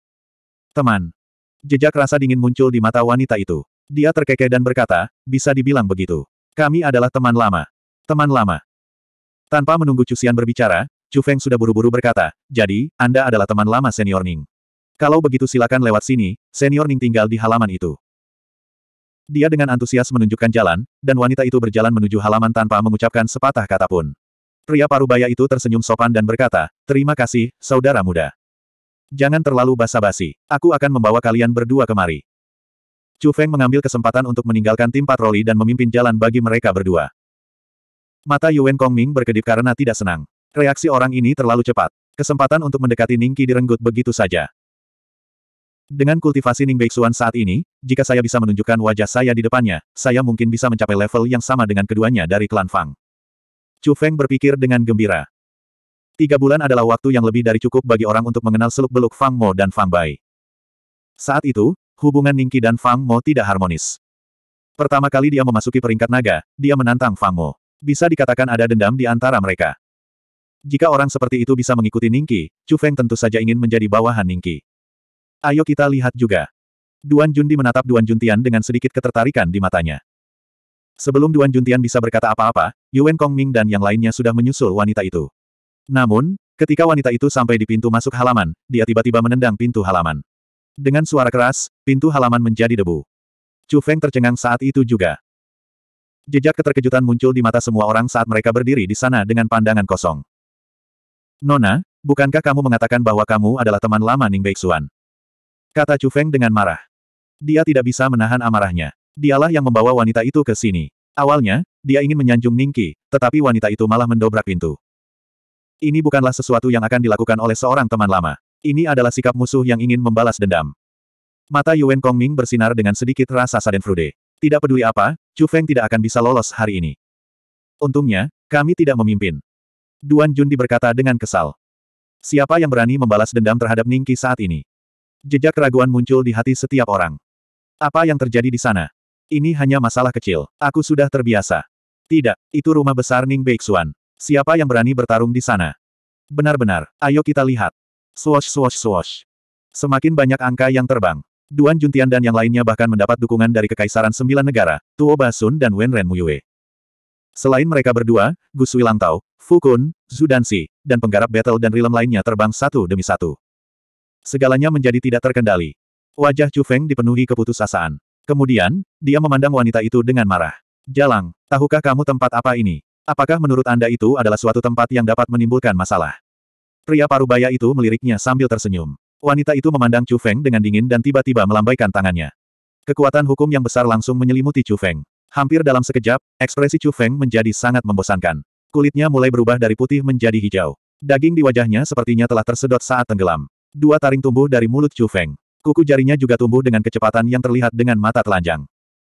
Teman. Jejak rasa dingin muncul di mata wanita itu. Dia terkekeh dan berkata, bisa dibilang begitu. Kami adalah teman lama. Teman lama. Tanpa menunggu Cusian berbicara, Chu Feng sudah buru-buru berkata, jadi, Anda adalah teman lama senior Ning. Kalau begitu silakan lewat sini, senior Ning tinggal di halaman itu. Dia dengan antusias menunjukkan jalan, dan wanita itu berjalan menuju halaman tanpa mengucapkan sepatah kata pun. Pria parubaya itu tersenyum sopan dan berkata, terima kasih, saudara muda. Jangan terlalu basa-basi, aku akan membawa kalian berdua kemari. Chu Feng mengambil kesempatan untuk meninggalkan tim patroli dan memimpin jalan bagi mereka berdua. Mata Yuen Kongming berkedip karena tidak senang. Reaksi orang ini terlalu cepat. Kesempatan untuk mendekati Ningki direnggut begitu saja. Dengan kultivasi Ning Beixuan saat ini, jika saya bisa menunjukkan wajah saya di depannya, saya mungkin bisa mencapai level yang sama dengan keduanya dari klan Fang. Chu Feng berpikir dengan gembira. Tiga bulan adalah waktu yang lebih dari cukup bagi orang untuk mengenal seluk-beluk Fang Mo dan Fang Bai. Saat itu, hubungan Ningki dan Fang Mo tidak harmonis. Pertama kali dia memasuki peringkat naga, dia menantang Fang Mo. Bisa dikatakan ada dendam di antara mereka. Jika orang seperti itu bisa mengikuti Ningki, Chu Feng tentu saja ingin menjadi bawahan Ningki. Ayo kita lihat juga. Duan Jundi menatap Duan Juntian dengan sedikit ketertarikan di matanya. Sebelum Duan Juntian bisa berkata apa-apa, Yuan Kongming dan yang lainnya sudah menyusul wanita itu. Namun, ketika wanita itu sampai di pintu masuk halaman, dia tiba-tiba menendang pintu halaman. Dengan suara keras, pintu halaman menjadi debu. Chu Feng tercengang saat itu juga. Jejak keterkejutan muncul di mata semua orang saat mereka berdiri di sana dengan pandangan kosong. Nona, bukankah kamu mengatakan bahwa kamu adalah teman lama Ning Beixuan? Kata Chu Feng dengan marah. Dia tidak bisa menahan amarahnya. Dialah yang membawa wanita itu ke sini. Awalnya, dia ingin menyanjung Ning Qi, tetapi wanita itu malah mendobrak pintu. Ini bukanlah sesuatu yang akan dilakukan oleh seorang teman lama. Ini adalah sikap musuh yang ingin membalas dendam. Mata Yuan Kongming bersinar dengan sedikit rasa sadenfrude. Tidak peduli apa, Chu Feng tidak akan bisa lolos hari ini. Untungnya, kami tidak memimpin. Duan Jun berkata dengan kesal. Siapa yang berani membalas dendam terhadap Ningki saat ini? Jejak keraguan muncul di hati setiap orang. Apa yang terjadi di sana? Ini hanya masalah kecil. Aku sudah terbiasa. Tidak, itu rumah besar Ning Beixuan. Siapa yang berani bertarung di sana? Benar-benar, ayo kita lihat. Swosh swosh swosh. Semakin banyak angka yang terbang. Duan Juntian dan yang lainnya bahkan mendapat dukungan dari Kekaisaran Sembilan Negara, Tuo Basun dan Wen Ren Muyue. Selain mereka berdua, Gu Sui Langtao, Fukun, Zudansi, dan penggarap battle dan rilem lainnya terbang satu demi satu. Segalanya menjadi tidak terkendali. Wajah Chu Feng dipenuhi keputusasaan. Kemudian, dia memandang wanita itu dengan marah. Jalang, tahukah kamu tempat apa ini? Apakah menurut Anda itu adalah suatu tempat yang dapat menimbulkan masalah? Pria parubaya itu meliriknya sambil tersenyum. Wanita itu memandang Chu Feng dengan dingin dan tiba-tiba melambaikan tangannya. Kekuatan hukum yang besar langsung menyelimuti Chu Feng. Hampir dalam sekejap, ekspresi Chu Feng menjadi sangat membosankan. Kulitnya mulai berubah dari putih menjadi hijau. Daging di wajahnya sepertinya telah tersedot saat tenggelam. Dua taring tumbuh dari mulut Chu Feng. Kuku jarinya juga tumbuh dengan kecepatan yang terlihat dengan mata telanjang.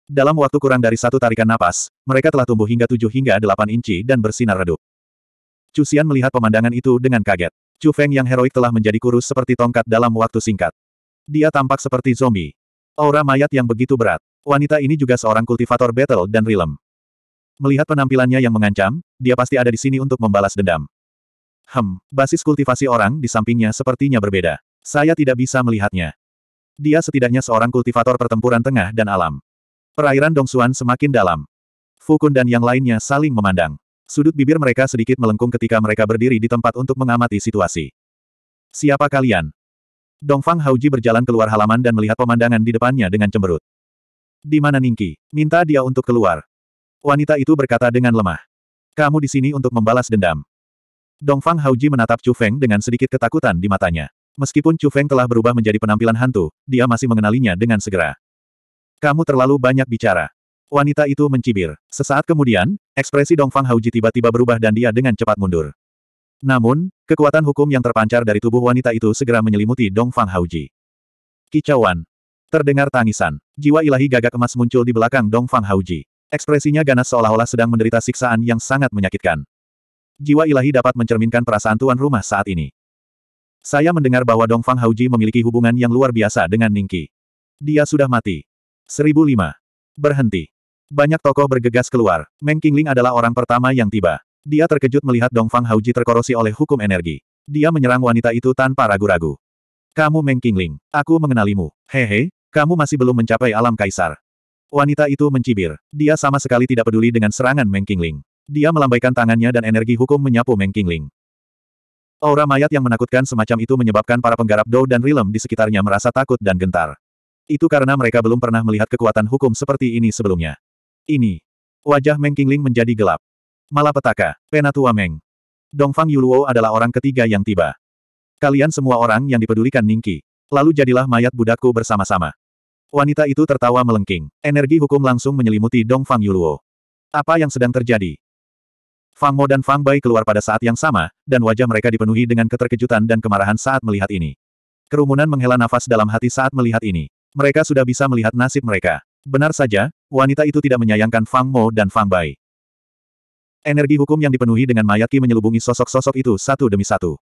Dalam waktu kurang dari satu tarikan napas, mereka telah tumbuh hingga tujuh hingga delapan inci dan bersinar redup. Chu Xian melihat pemandangan itu dengan kaget. Chu Feng yang heroik telah menjadi kurus seperti tongkat dalam waktu singkat. Dia tampak seperti zombie. Aura mayat yang begitu berat. Wanita ini juga seorang kultivator battle dan rilem. Melihat penampilannya yang mengancam, dia pasti ada di sini untuk membalas dendam. Hem, basis kultivasi orang di sampingnya sepertinya berbeda. Saya tidak bisa melihatnya. Dia setidaknya seorang kultivator pertempuran tengah dan alam. Perairan Dongsuan semakin dalam. Fukun dan yang lainnya saling memandang. Sudut bibir mereka sedikit melengkung ketika mereka berdiri di tempat untuk mengamati situasi. Siapa kalian? Dongfang Hauji berjalan keluar halaman dan melihat pemandangan di depannya dengan cemberut. Di mana Ningki? Minta dia untuk keluar. Wanita itu berkata dengan lemah. Kamu di sini untuk membalas dendam. Dongfang Haoji menatap Chu Feng dengan sedikit ketakutan di matanya. Meskipun Chu Feng telah berubah menjadi penampilan hantu, dia masih mengenalinya dengan segera. Kamu terlalu banyak bicara. Wanita itu mencibir. Sesaat kemudian, ekspresi Dongfang Haoji tiba-tiba berubah dan dia dengan cepat mundur. Namun, kekuatan hukum yang terpancar dari tubuh wanita itu segera menyelimuti Dongfang Haoji. Kicauan. Terdengar tangisan. Jiwa ilahi gagak emas muncul di belakang Dongfang Haoji. Ekspresinya ganas seolah-olah sedang menderita siksaan yang sangat menyakitkan. Jiwa ilahi dapat mencerminkan perasaan tuan rumah saat ini. Saya mendengar bahwa Dongfang Hauji memiliki hubungan yang luar biasa dengan Ningki. Dia sudah mati. 1005. Berhenti. Banyak tokoh bergegas keluar. Meng Qingling adalah orang pertama yang tiba. Dia terkejut melihat Dongfang Hauji terkorosi oleh hukum energi. Dia menyerang wanita itu tanpa ragu-ragu. Kamu Meng Qingling. Aku mengenalimu. Hehe, kamu masih belum mencapai alam kaisar. Wanita itu mencibir. Dia sama sekali tidak peduli dengan serangan Meng Qingling. Dia melambaikan tangannya dan energi hukum menyapu Meng Qingling. Aura mayat yang menakutkan semacam itu menyebabkan para penggarap Dou dan Rilem di sekitarnya merasa takut dan gentar. Itu karena mereka belum pernah melihat kekuatan hukum seperti ini sebelumnya. Ini. Wajah Meng Qingling menjadi gelap. Malapetaka, Penatua Meng. Dongfang Yuluo adalah orang ketiga yang tiba. Kalian semua orang yang dipedulikan Ningki. Lalu jadilah mayat budakku bersama-sama. Wanita itu tertawa melengking. Energi hukum langsung menyelimuti Dong Fang Yuluo. Apa yang sedang terjadi? Fang Mo dan Fang Bai keluar pada saat yang sama, dan wajah mereka dipenuhi dengan keterkejutan dan kemarahan saat melihat ini. Kerumunan menghela nafas dalam hati saat melihat ini. Mereka sudah bisa melihat nasib mereka. Benar saja, wanita itu tidak menyayangkan Fang Mo dan Fang Bai. Energi hukum yang dipenuhi dengan mayat Ki menyelubungi sosok-sosok itu satu demi satu.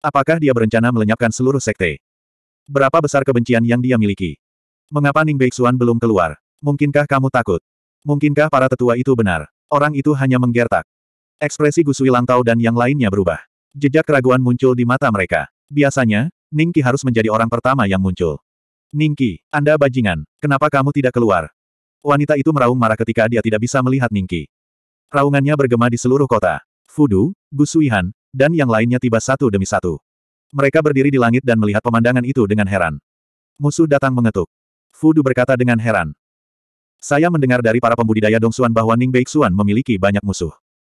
Apakah dia berencana melenyapkan seluruh sekte? Berapa besar kebencian yang dia miliki? Mengapa Ning Beixuan belum keluar? Mungkinkah kamu takut? Mungkinkah para tetua itu benar? Orang itu hanya menggertak. Ekspresi Gusui Langtau dan yang lainnya berubah. Jejak keraguan muncul di mata mereka. Biasanya, Ning Qi harus menjadi orang pertama yang muncul. Ning Qi, Anda bajingan, kenapa kamu tidak keluar? Wanita itu meraung marah ketika dia tidak bisa melihat Ning Qi. Raungannya bergema di seluruh kota. Fudu, Gusuihan, dan yang lainnya tiba satu demi satu. Mereka berdiri di langit dan melihat pemandangan itu dengan heran. Musuh datang mengetuk. Fudu berkata dengan heran. Saya mendengar dari para pembudidaya Dongsuan bahwa Ning Baixuan memiliki banyak musuh.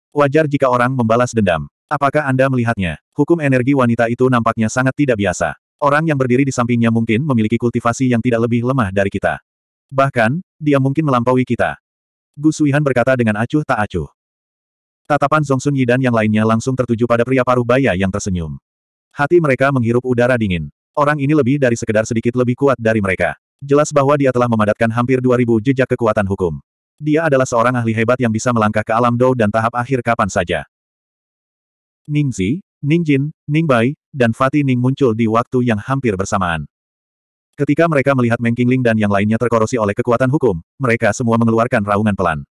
Wajar jika orang membalas dendam. Apakah Anda melihatnya? Hukum energi wanita itu nampaknya sangat tidak biasa. Orang yang berdiri di sampingnya mungkin memiliki kultivasi yang tidak lebih lemah dari kita. Bahkan, dia mungkin melampaui kita. Gu Suihan berkata dengan acuh tak acuh. Tatapan Zongsun Yi dan yang lainnya langsung tertuju pada pria paruh baya yang tersenyum. Hati mereka menghirup udara dingin. Orang ini lebih dari sekedar sedikit lebih kuat dari mereka. Jelas bahwa dia telah memadatkan hampir 2000 jejak kekuatan hukum. Dia adalah seorang ahli hebat yang bisa melangkah ke alam dou dan tahap akhir kapan saja. Ningzi, Ning Bai, dan Fatih Ning muncul di waktu yang hampir bersamaan. Ketika mereka melihat Meng Qingling dan yang lainnya terkorosi oleh kekuatan hukum, mereka semua mengeluarkan raungan pelan.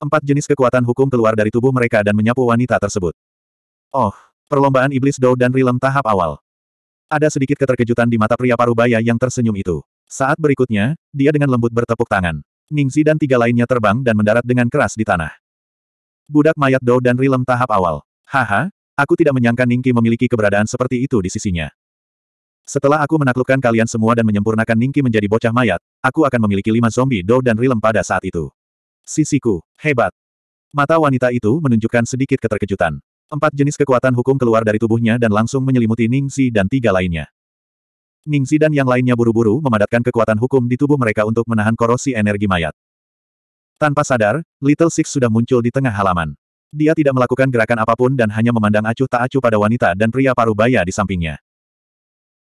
Empat jenis kekuatan hukum keluar dari tubuh mereka dan menyapu wanita tersebut. Oh, perlombaan iblis Dou dan Rilem tahap awal. Ada sedikit keterkejutan di mata pria parubaya yang tersenyum itu. Saat berikutnya, dia dengan lembut bertepuk tangan. Ningxi dan tiga lainnya terbang dan mendarat dengan keras di tanah. Budak mayat Dou dan Rilem tahap awal. Haha, aku tidak menyangka Ningki memiliki keberadaan seperti itu di sisinya. Setelah aku menaklukkan kalian semua dan menyempurnakan Ningki menjadi bocah mayat, aku akan memiliki lima zombie Dou dan Rilem pada saat itu. Sisiku, hebat. Mata wanita itu menunjukkan sedikit keterkejutan. Empat jenis kekuatan hukum keluar dari tubuhnya dan langsung menyelimuti Ningxi dan tiga lainnya. Ningxi dan yang lainnya buru-buru memadatkan kekuatan hukum di tubuh mereka untuk menahan korosi energi mayat. Tanpa sadar, Little Six sudah muncul di tengah halaman. Dia tidak melakukan gerakan apapun dan hanya memandang acuh tak acuh pada wanita dan pria parubaya di sampingnya.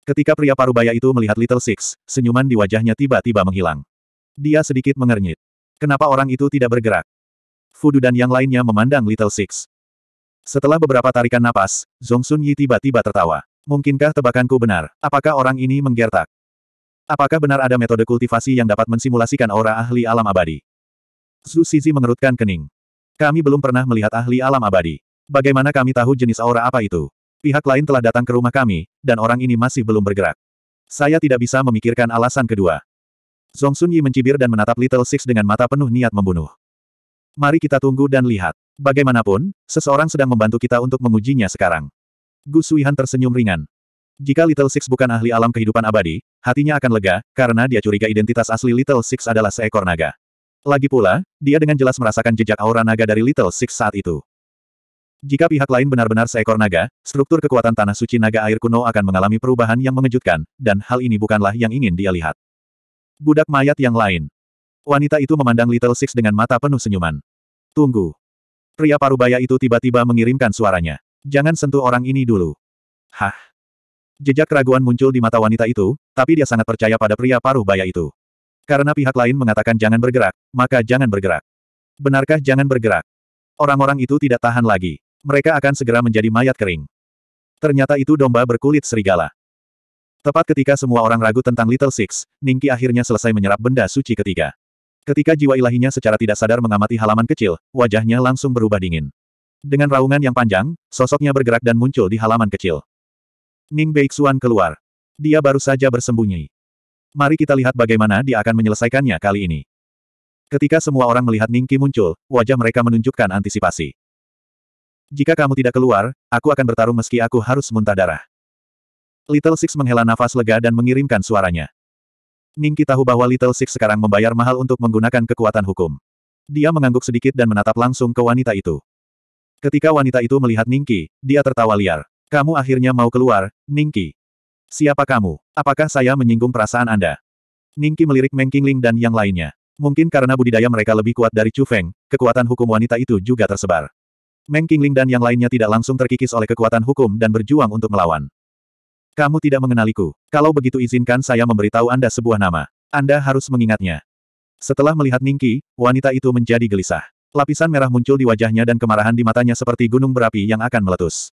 Ketika pria parubaya itu melihat Little Six, senyuman di wajahnya tiba-tiba menghilang. Dia sedikit mengernyit. Kenapa orang itu tidak bergerak? Fudu dan yang lainnya memandang Little Six. Setelah beberapa tarikan napas, Zhong Yi tiba-tiba tertawa. Mungkinkah tebakanku benar? Apakah orang ini menggertak? Apakah benar ada metode kultivasi yang dapat mensimulasikan aura ahli alam abadi? Zhu Sisi mengerutkan kening. Kami belum pernah melihat ahli alam abadi. Bagaimana kami tahu jenis aura apa itu? Pihak lain telah datang ke rumah kami, dan orang ini masih belum bergerak. Saya tidak bisa memikirkan alasan kedua. Zhong Sun Yi mencibir dan menatap Little Six dengan mata penuh niat membunuh. Mari kita tunggu dan lihat. Bagaimanapun, seseorang sedang membantu kita untuk mengujinya sekarang. Gu Suihan tersenyum ringan. Jika Little Six bukan ahli alam kehidupan abadi, hatinya akan lega, karena dia curiga identitas asli Little Six adalah seekor naga. Lagi pula, dia dengan jelas merasakan jejak aura naga dari Little Six saat itu. Jika pihak lain benar-benar seekor naga, struktur kekuatan tanah suci naga air kuno akan mengalami perubahan yang mengejutkan, dan hal ini bukanlah yang ingin dia lihat. Budak mayat yang lain. Wanita itu memandang Little Six dengan mata penuh senyuman. Tunggu. Pria parubaya itu tiba-tiba mengirimkan suaranya. Jangan sentuh orang ini dulu. Hah? Jejak keraguan muncul di mata wanita itu, tapi dia sangat percaya pada pria paruh baya itu. Karena pihak lain mengatakan jangan bergerak, maka jangan bergerak. Benarkah jangan bergerak? Orang-orang itu tidak tahan lagi. Mereka akan segera menjadi mayat kering. Ternyata itu domba berkulit serigala. Tepat ketika semua orang ragu tentang Little Six, Ningki akhirnya selesai menyerap benda suci ketiga. Ketika jiwa ilahinya secara tidak sadar mengamati halaman kecil, wajahnya langsung berubah dingin. Dengan raungan yang panjang, sosoknya bergerak dan muncul di halaman kecil. Ning Beixuan keluar. Dia baru saja bersembunyi. Mari kita lihat bagaimana dia akan menyelesaikannya kali ini. Ketika semua orang melihat Ning Ningki muncul, wajah mereka menunjukkan antisipasi. Jika kamu tidak keluar, aku akan bertarung meski aku harus muntah darah. Little Six menghela nafas lega dan mengirimkan suaranya. Ning Ningki tahu bahwa Little Six sekarang membayar mahal untuk menggunakan kekuatan hukum. Dia mengangguk sedikit dan menatap langsung ke wanita itu. Ketika wanita itu melihat Ningki, dia tertawa liar. Kamu akhirnya mau keluar, Ningki. Siapa kamu? Apakah saya menyinggung perasaan Anda? Ningki melirik Meng Qingling dan yang lainnya. Mungkin karena budidaya mereka lebih kuat dari Chu Feng, kekuatan hukum wanita itu juga tersebar. Meng Qingling dan yang lainnya tidak langsung terkikis oleh kekuatan hukum dan berjuang untuk melawan. Kamu tidak mengenaliku. Kalau begitu izinkan saya memberitahu Anda sebuah nama. Anda harus mengingatnya. Setelah melihat Ningki, wanita itu menjadi gelisah. Lapisan merah muncul di wajahnya dan kemarahan di matanya seperti gunung berapi yang akan meletus.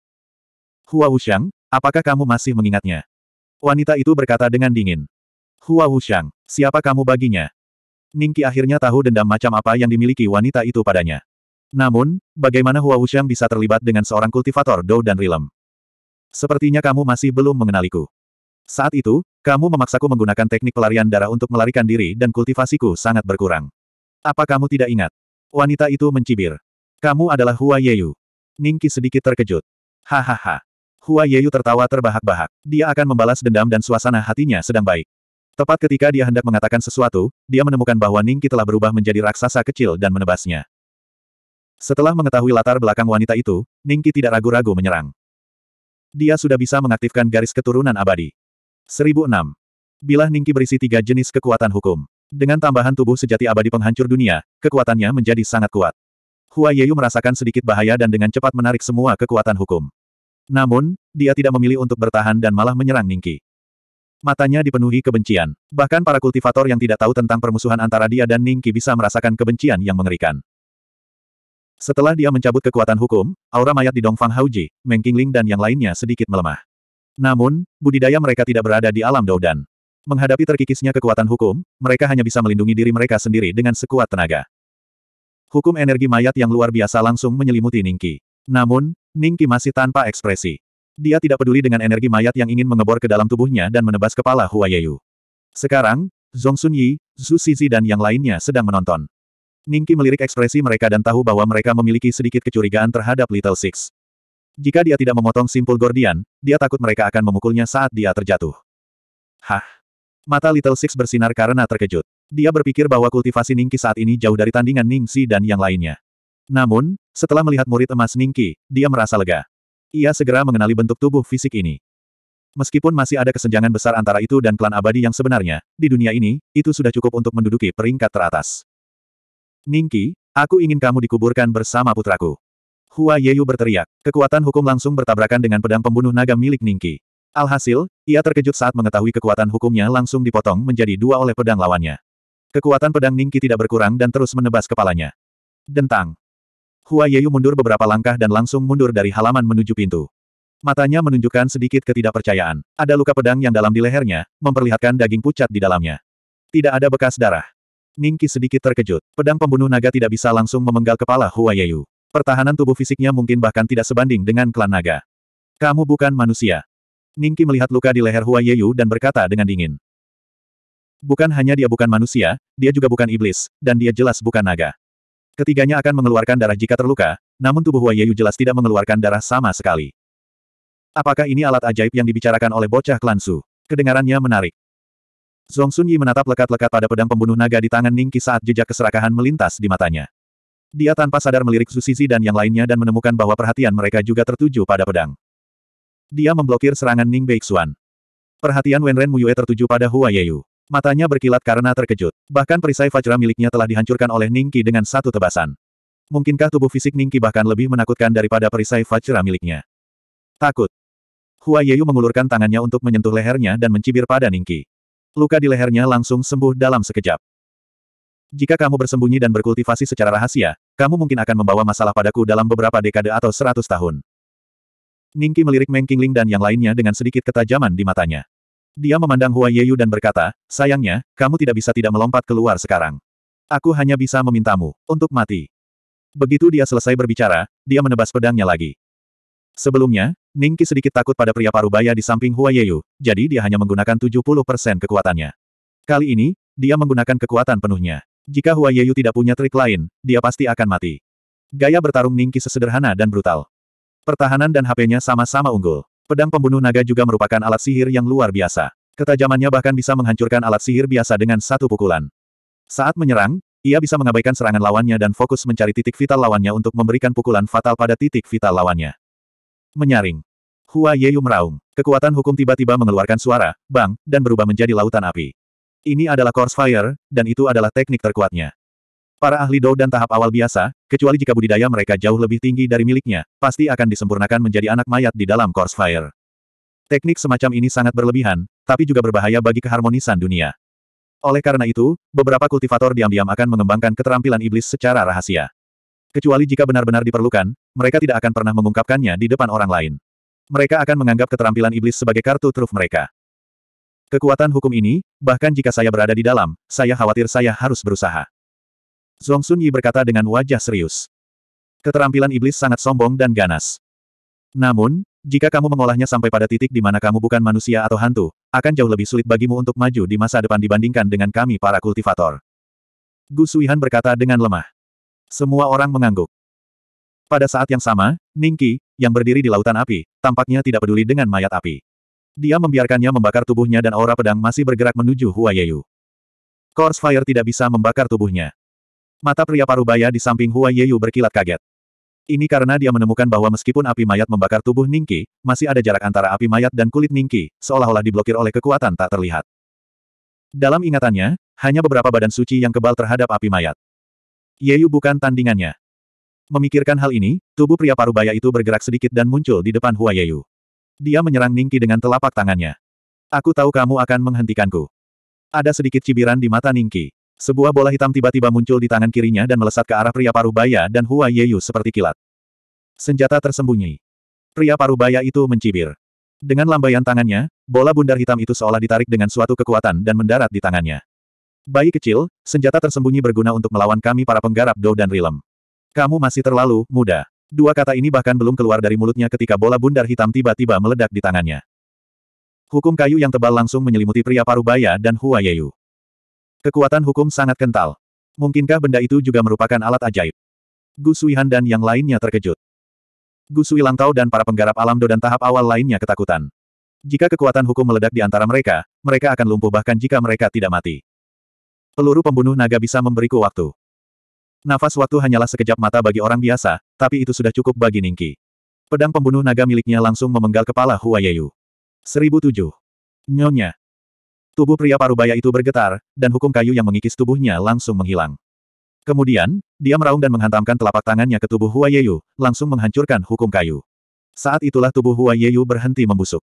Hua Wuxiang, apakah kamu masih mengingatnya? Wanita itu berkata dengan dingin. Hua Wuxiang, siapa kamu baginya? Ningki akhirnya tahu dendam macam apa yang dimiliki wanita itu padanya. Namun, bagaimana Hua Wuxiang bisa terlibat dengan seorang kultivator Dou dan Rilem? Sepertinya kamu masih belum mengenaliku. Saat itu, kamu memaksaku menggunakan teknik pelarian darah untuk melarikan diri dan kultivasiku sangat berkurang. Apa kamu tidak ingat? Wanita itu mencibir. Kamu adalah Hua Yeyu. Ningki sedikit terkejut. Hahaha. Hua Yeyu tertawa terbahak-bahak. Dia akan membalas dendam dan suasana hatinya sedang baik. Tepat ketika dia hendak mengatakan sesuatu, dia menemukan bahwa Ningki telah berubah menjadi raksasa kecil dan menebasnya. Setelah mengetahui latar belakang wanita itu, Ningki tidak ragu-ragu menyerang. Dia sudah bisa mengaktifkan garis keturunan abadi. 1006. Bilah Ningki berisi tiga jenis kekuatan hukum. Dengan tambahan tubuh sejati abadi penghancur dunia, kekuatannya menjadi sangat kuat. Hua Yeyu merasakan sedikit bahaya dan dengan cepat menarik semua kekuatan hukum. Namun, dia tidak memilih untuk bertahan dan malah menyerang Ningki. Matanya dipenuhi kebencian. Bahkan para kultivator yang tidak tahu tentang permusuhan antara dia dan Ningki bisa merasakan kebencian yang mengerikan. Setelah dia mencabut kekuatan hukum, aura mayat di Dongfang Hauji, Meng Qingling dan yang lainnya sedikit melemah. Namun, budidaya mereka tidak berada di alam Doudan. Menghadapi terkikisnya kekuatan hukum, mereka hanya bisa melindungi diri mereka sendiri dengan sekuat tenaga. Hukum energi mayat yang luar biasa langsung menyelimuti Ningki. Namun, Ningki masih tanpa ekspresi. Dia tidak peduli dengan energi mayat yang ingin mengebor ke dalam tubuhnya dan menebas kepala Hua Sekarang, Zhong Sun Zhu Sizi dan yang lainnya sedang menonton. Ningki melirik ekspresi mereka dan tahu bahwa mereka memiliki sedikit kecurigaan terhadap Little Six. Jika dia tidak memotong simpul Gordian, dia takut mereka akan memukulnya saat dia terjatuh. Hah? Mata Little Six bersinar karena terkejut. Dia berpikir bahwa kultivasi Ningki saat ini jauh dari tandingan Ningxi dan yang lainnya. Namun, setelah melihat murid emas Ningki, dia merasa lega. Ia segera mengenali bentuk tubuh fisik ini. Meskipun masih ada kesenjangan besar antara itu dan klan abadi yang sebenarnya, di dunia ini, itu sudah cukup untuk menduduki peringkat teratas. Ningki, aku ingin kamu dikuburkan bersama putraku. Hua Yeyu berteriak. Kekuatan hukum langsung bertabrakan dengan pedang pembunuh naga milik Ningki. Alhasil, ia terkejut saat mengetahui kekuatan hukumnya langsung dipotong menjadi dua oleh pedang lawannya. Kekuatan pedang Ningki tidak berkurang dan terus menebas kepalanya. Dentang. Hua Yeyu mundur beberapa langkah dan langsung mundur dari halaman menuju pintu. Matanya menunjukkan sedikit ketidakpercayaan. Ada luka pedang yang dalam di lehernya, memperlihatkan daging pucat di dalamnya. Tidak ada bekas darah. Ningki sedikit terkejut. Pedang pembunuh naga tidak bisa langsung memenggal kepala Hua Yeyu. Pertahanan tubuh fisiknya mungkin bahkan tidak sebanding dengan klan naga. Kamu bukan manusia. Ningki melihat luka di leher Hua Yeyu dan berkata dengan dingin. Bukan hanya dia bukan manusia, dia juga bukan iblis, dan dia jelas bukan naga. Ketiganya akan mengeluarkan darah jika terluka, namun tubuh Hua Yeyu jelas tidak mengeluarkan darah sama sekali. Apakah ini alat ajaib yang dibicarakan oleh bocah klan Su? Kedengarannya menarik. Zong Sun Yi menatap lekat-lekat pada pedang pembunuh naga di tangan Ningki saat jejak keserakahan melintas di matanya. Dia tanpa sadar melirik Su Sisi dan yang lainnya dan menemukan bahwa perhatian mereka juga tertuju pada pedang. Dia memblokir serangan Ning Beixuan. Perhatian Wenren Muyue tertuju pada Hua Yeyu. Matanya berkilat karena terkejut. Bahkan perisai Fajra miliknya telah dihancurkan oleh Ning Qi dengan satu tebasan. Mungkinkah tubuh fisik Ning Qi bahkan lebih menakutkan daripada perisai Fajra miliknya? Takut. Hua Yeyu mengulurkan tangannya untuk menyentuh lehernya dan mencibir pada Ning Qi. Luka di lehernya langsung sembuh dalam sekejap. Jika kamu bersembunyi dan berkultivasi secara rahasia, kamu mungkin akan membawa masalah padaku dalam beberapa dekade atau seratus tahun. Ningki melirik Meng Qingling dan yang lainnya dengan sedikit ketajaman di matanya. Dia memandang Hua Yeyu dan berkata, sayangnya, kamu tidak bisa tidak melompat keluar sekarang. Aku hanya bisa memintamu, untuk mati. Begitu dia selesai berbicara, dia menebas pedangnya lagi. Sebelumnya, Ningki sedikit takut pada pria parubaya di samping Hua Yeyu, jadi dia hanya menggunakan 70% kekuatannya. Kali ini, dia menggunakan kekuatan penuhnya. Jika Hua Yeyu tidak punya trik lain, dia pasti akan mati. Gaya bertarung Ningki sesederhana dan brutal. Pertahanan dan HP-nya sama-sama unggul. Pedang pembunuh naga juga merupakan alat sihir yang luar biasa. Ketajamannya bahkan bisa menghancurkan alat sihir biasa dengan satu pukulan. Saat menyerang, ia bisa mengabaikan serangan lawannya dan fokus mencari titik vital lawannya untuk memberikan pukulan fatal pada titik vital lawannya. Menyaring. Hua Yeyu meraung. Kekuatan hukum tiba-tiba mengeluarkan suara, bang, dan berubah menjadi lautan api. Ini adalah Course Fire, dan itu adalah teknik terkuatnya. Para ahli Dou dan tahap awal biasa, kecuali jika budidaya mereka jauh lebih tinggi dari miliknya, pasti akan disempurnakan menjadi anak mayat di dalam Course Fire. Teknik semacam ini sangat berlebihan, tapi juga berbahaya bagi keharmonisan dunia. Oleh karena itu, beberapa kultivator diam-diam akan mengembangkan keterampilan iblis secara rahasia. Kecuali jika benar-benar diperlukan, mereka tidak akan pernah mengungkapkannya di depan orang lain. Mereka akan menganggap keterampilan iblis sebagai kartu truf mereka. Kekuatan hukum ini, bahkan jika saya berada di dalam, saya khawatir saya harus berusaha. Zhong Sun Yi berkata dengan wajah serius. Keterampilan iblis sangat sombong dan ganas. Namun, jika kamu mengolahnya sampai pada titik di mana kamu bukan manusia atau hantu, akan jauh lebih sulit bagimu untuk maju di masa depan dibandingkan dengan kami para kultivator. Gu Suihan berkata dengan lemah. Semua orang mengangguk. Pada saat yang sama, Ningki, yang berdiri di lautan api, tampaknya tidak peduli dengan mayat api. Dia membiarkannya membakar tubuhnya dan aura pedang masih bergerak menuju Hua Course Fire tidak bisa membakar tubuhnya. Mata pria parubaya di samping Hua Yeyu berkilat kaget. Ini karena dia menemukan bahwa meskipun api mayat membakar tubuh Ningki, masih ada jarak antara api mayat dan kulit Ningki, seolah-olah diblokir oleh kekuatan tak terlihat. Dalam ingatannya, hanya beberapa badan suci yang kebal terhadap api mayat. Yeyu bukan tandingannya. Memikirkan hal ini, tubuh pria parubaya itu bergerak sedikit dan muncul di depan Hua Yeyu. Dia menyerang Ningki dengan telapak tangannya. Aku tahu kamu akan menghentikanku. Ada sedikit cibiran di mata Ningki. Sebuah bola hitam tiba-tiba muncul di tangan kirinya dan melesat ke arah pria parubaya dan Hua Yeyu seperti kilat. Senjata tersembunyi. Pria parubaya itu mencibir. Dengan lambaian tangannya, bola bundar hitam itu seolah ditarik dengan suatu kekuatan dan mendarat di tangannya. Bayi kecil, senjata tersembunyi berguna untuk melawan kami para penggarap Dou dan Rilem. Kamu masih terlalu muda. Dua kata ini bahkan belum keluar dari mulutnya ketika bola bundar hitam tiba-tiba meledak di tangannya. Hukum kayu yang tebal langsung menyelimuti pria parubaya dan Hua Yeyu. Kekuatan hukum sangat kental. Mungkinkah benda itu juga merupakan alat ajaib? Gu Suihan dan yang lainnya terkejut. Gu Langtao dan para penggarap alam do dan tahap awal lainnya ketakutan. Jika kekuatan hukum meledak di antara mereka, mereka akan lumpuh bahkan jika mereka tidak mati. Peluru pembunuh naga bisa memberiku waktu. Nafas waktu hanyalah sekejap mata bagi orang biasa, tapi itu sudah cukup bagi Ningki. Pedang pembunuh naga miliknya langsung memenggal kepala Huayeyu. 1007. Nyonya, Tubuh pria parubaya itu bergetar, dan hukum kayu yang mengikis tubuhnya langsung menghilang. Kemudian, dia meraung dan menghantamkan telapak tangannya ke tubuh Hua Yeyu, langsung menghancurkan hukum kayu. Saat itulah tubuh Hua Yeyu berhenti membusuk.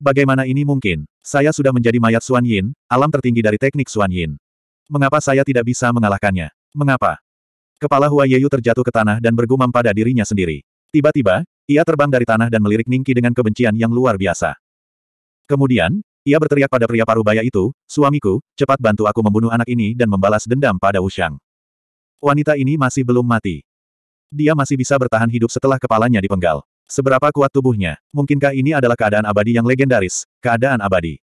Bagaimana ini mungkin? Saya sudah menjadi mayat suan Yin, alam tertinggi dari teknik suan Yin. Mengapa saya tidak bisa mengalahkannya? Mengapa? Kepala Hua Yeyu terjatuh ke tanah dan bergumam pada dirinya sendiri. Tiba-tiba, ia terbang dari tanah dan melirik Ningki dengan kebencian yang luar biasa. Kemudian, ia berteriak pada pria parubaya itu, suamiku, cepat bantu aku membunuh anak ini dan membalas dendam pada Ushang. Wanita ini masih belum mati. Dia masih bisa bertahan hidup setelah kepalanya dipenggal. Seberapa kuat tubuhnya? Mungkinkah ini adalah keadaan abadi yang legendaris, keadaan abadi?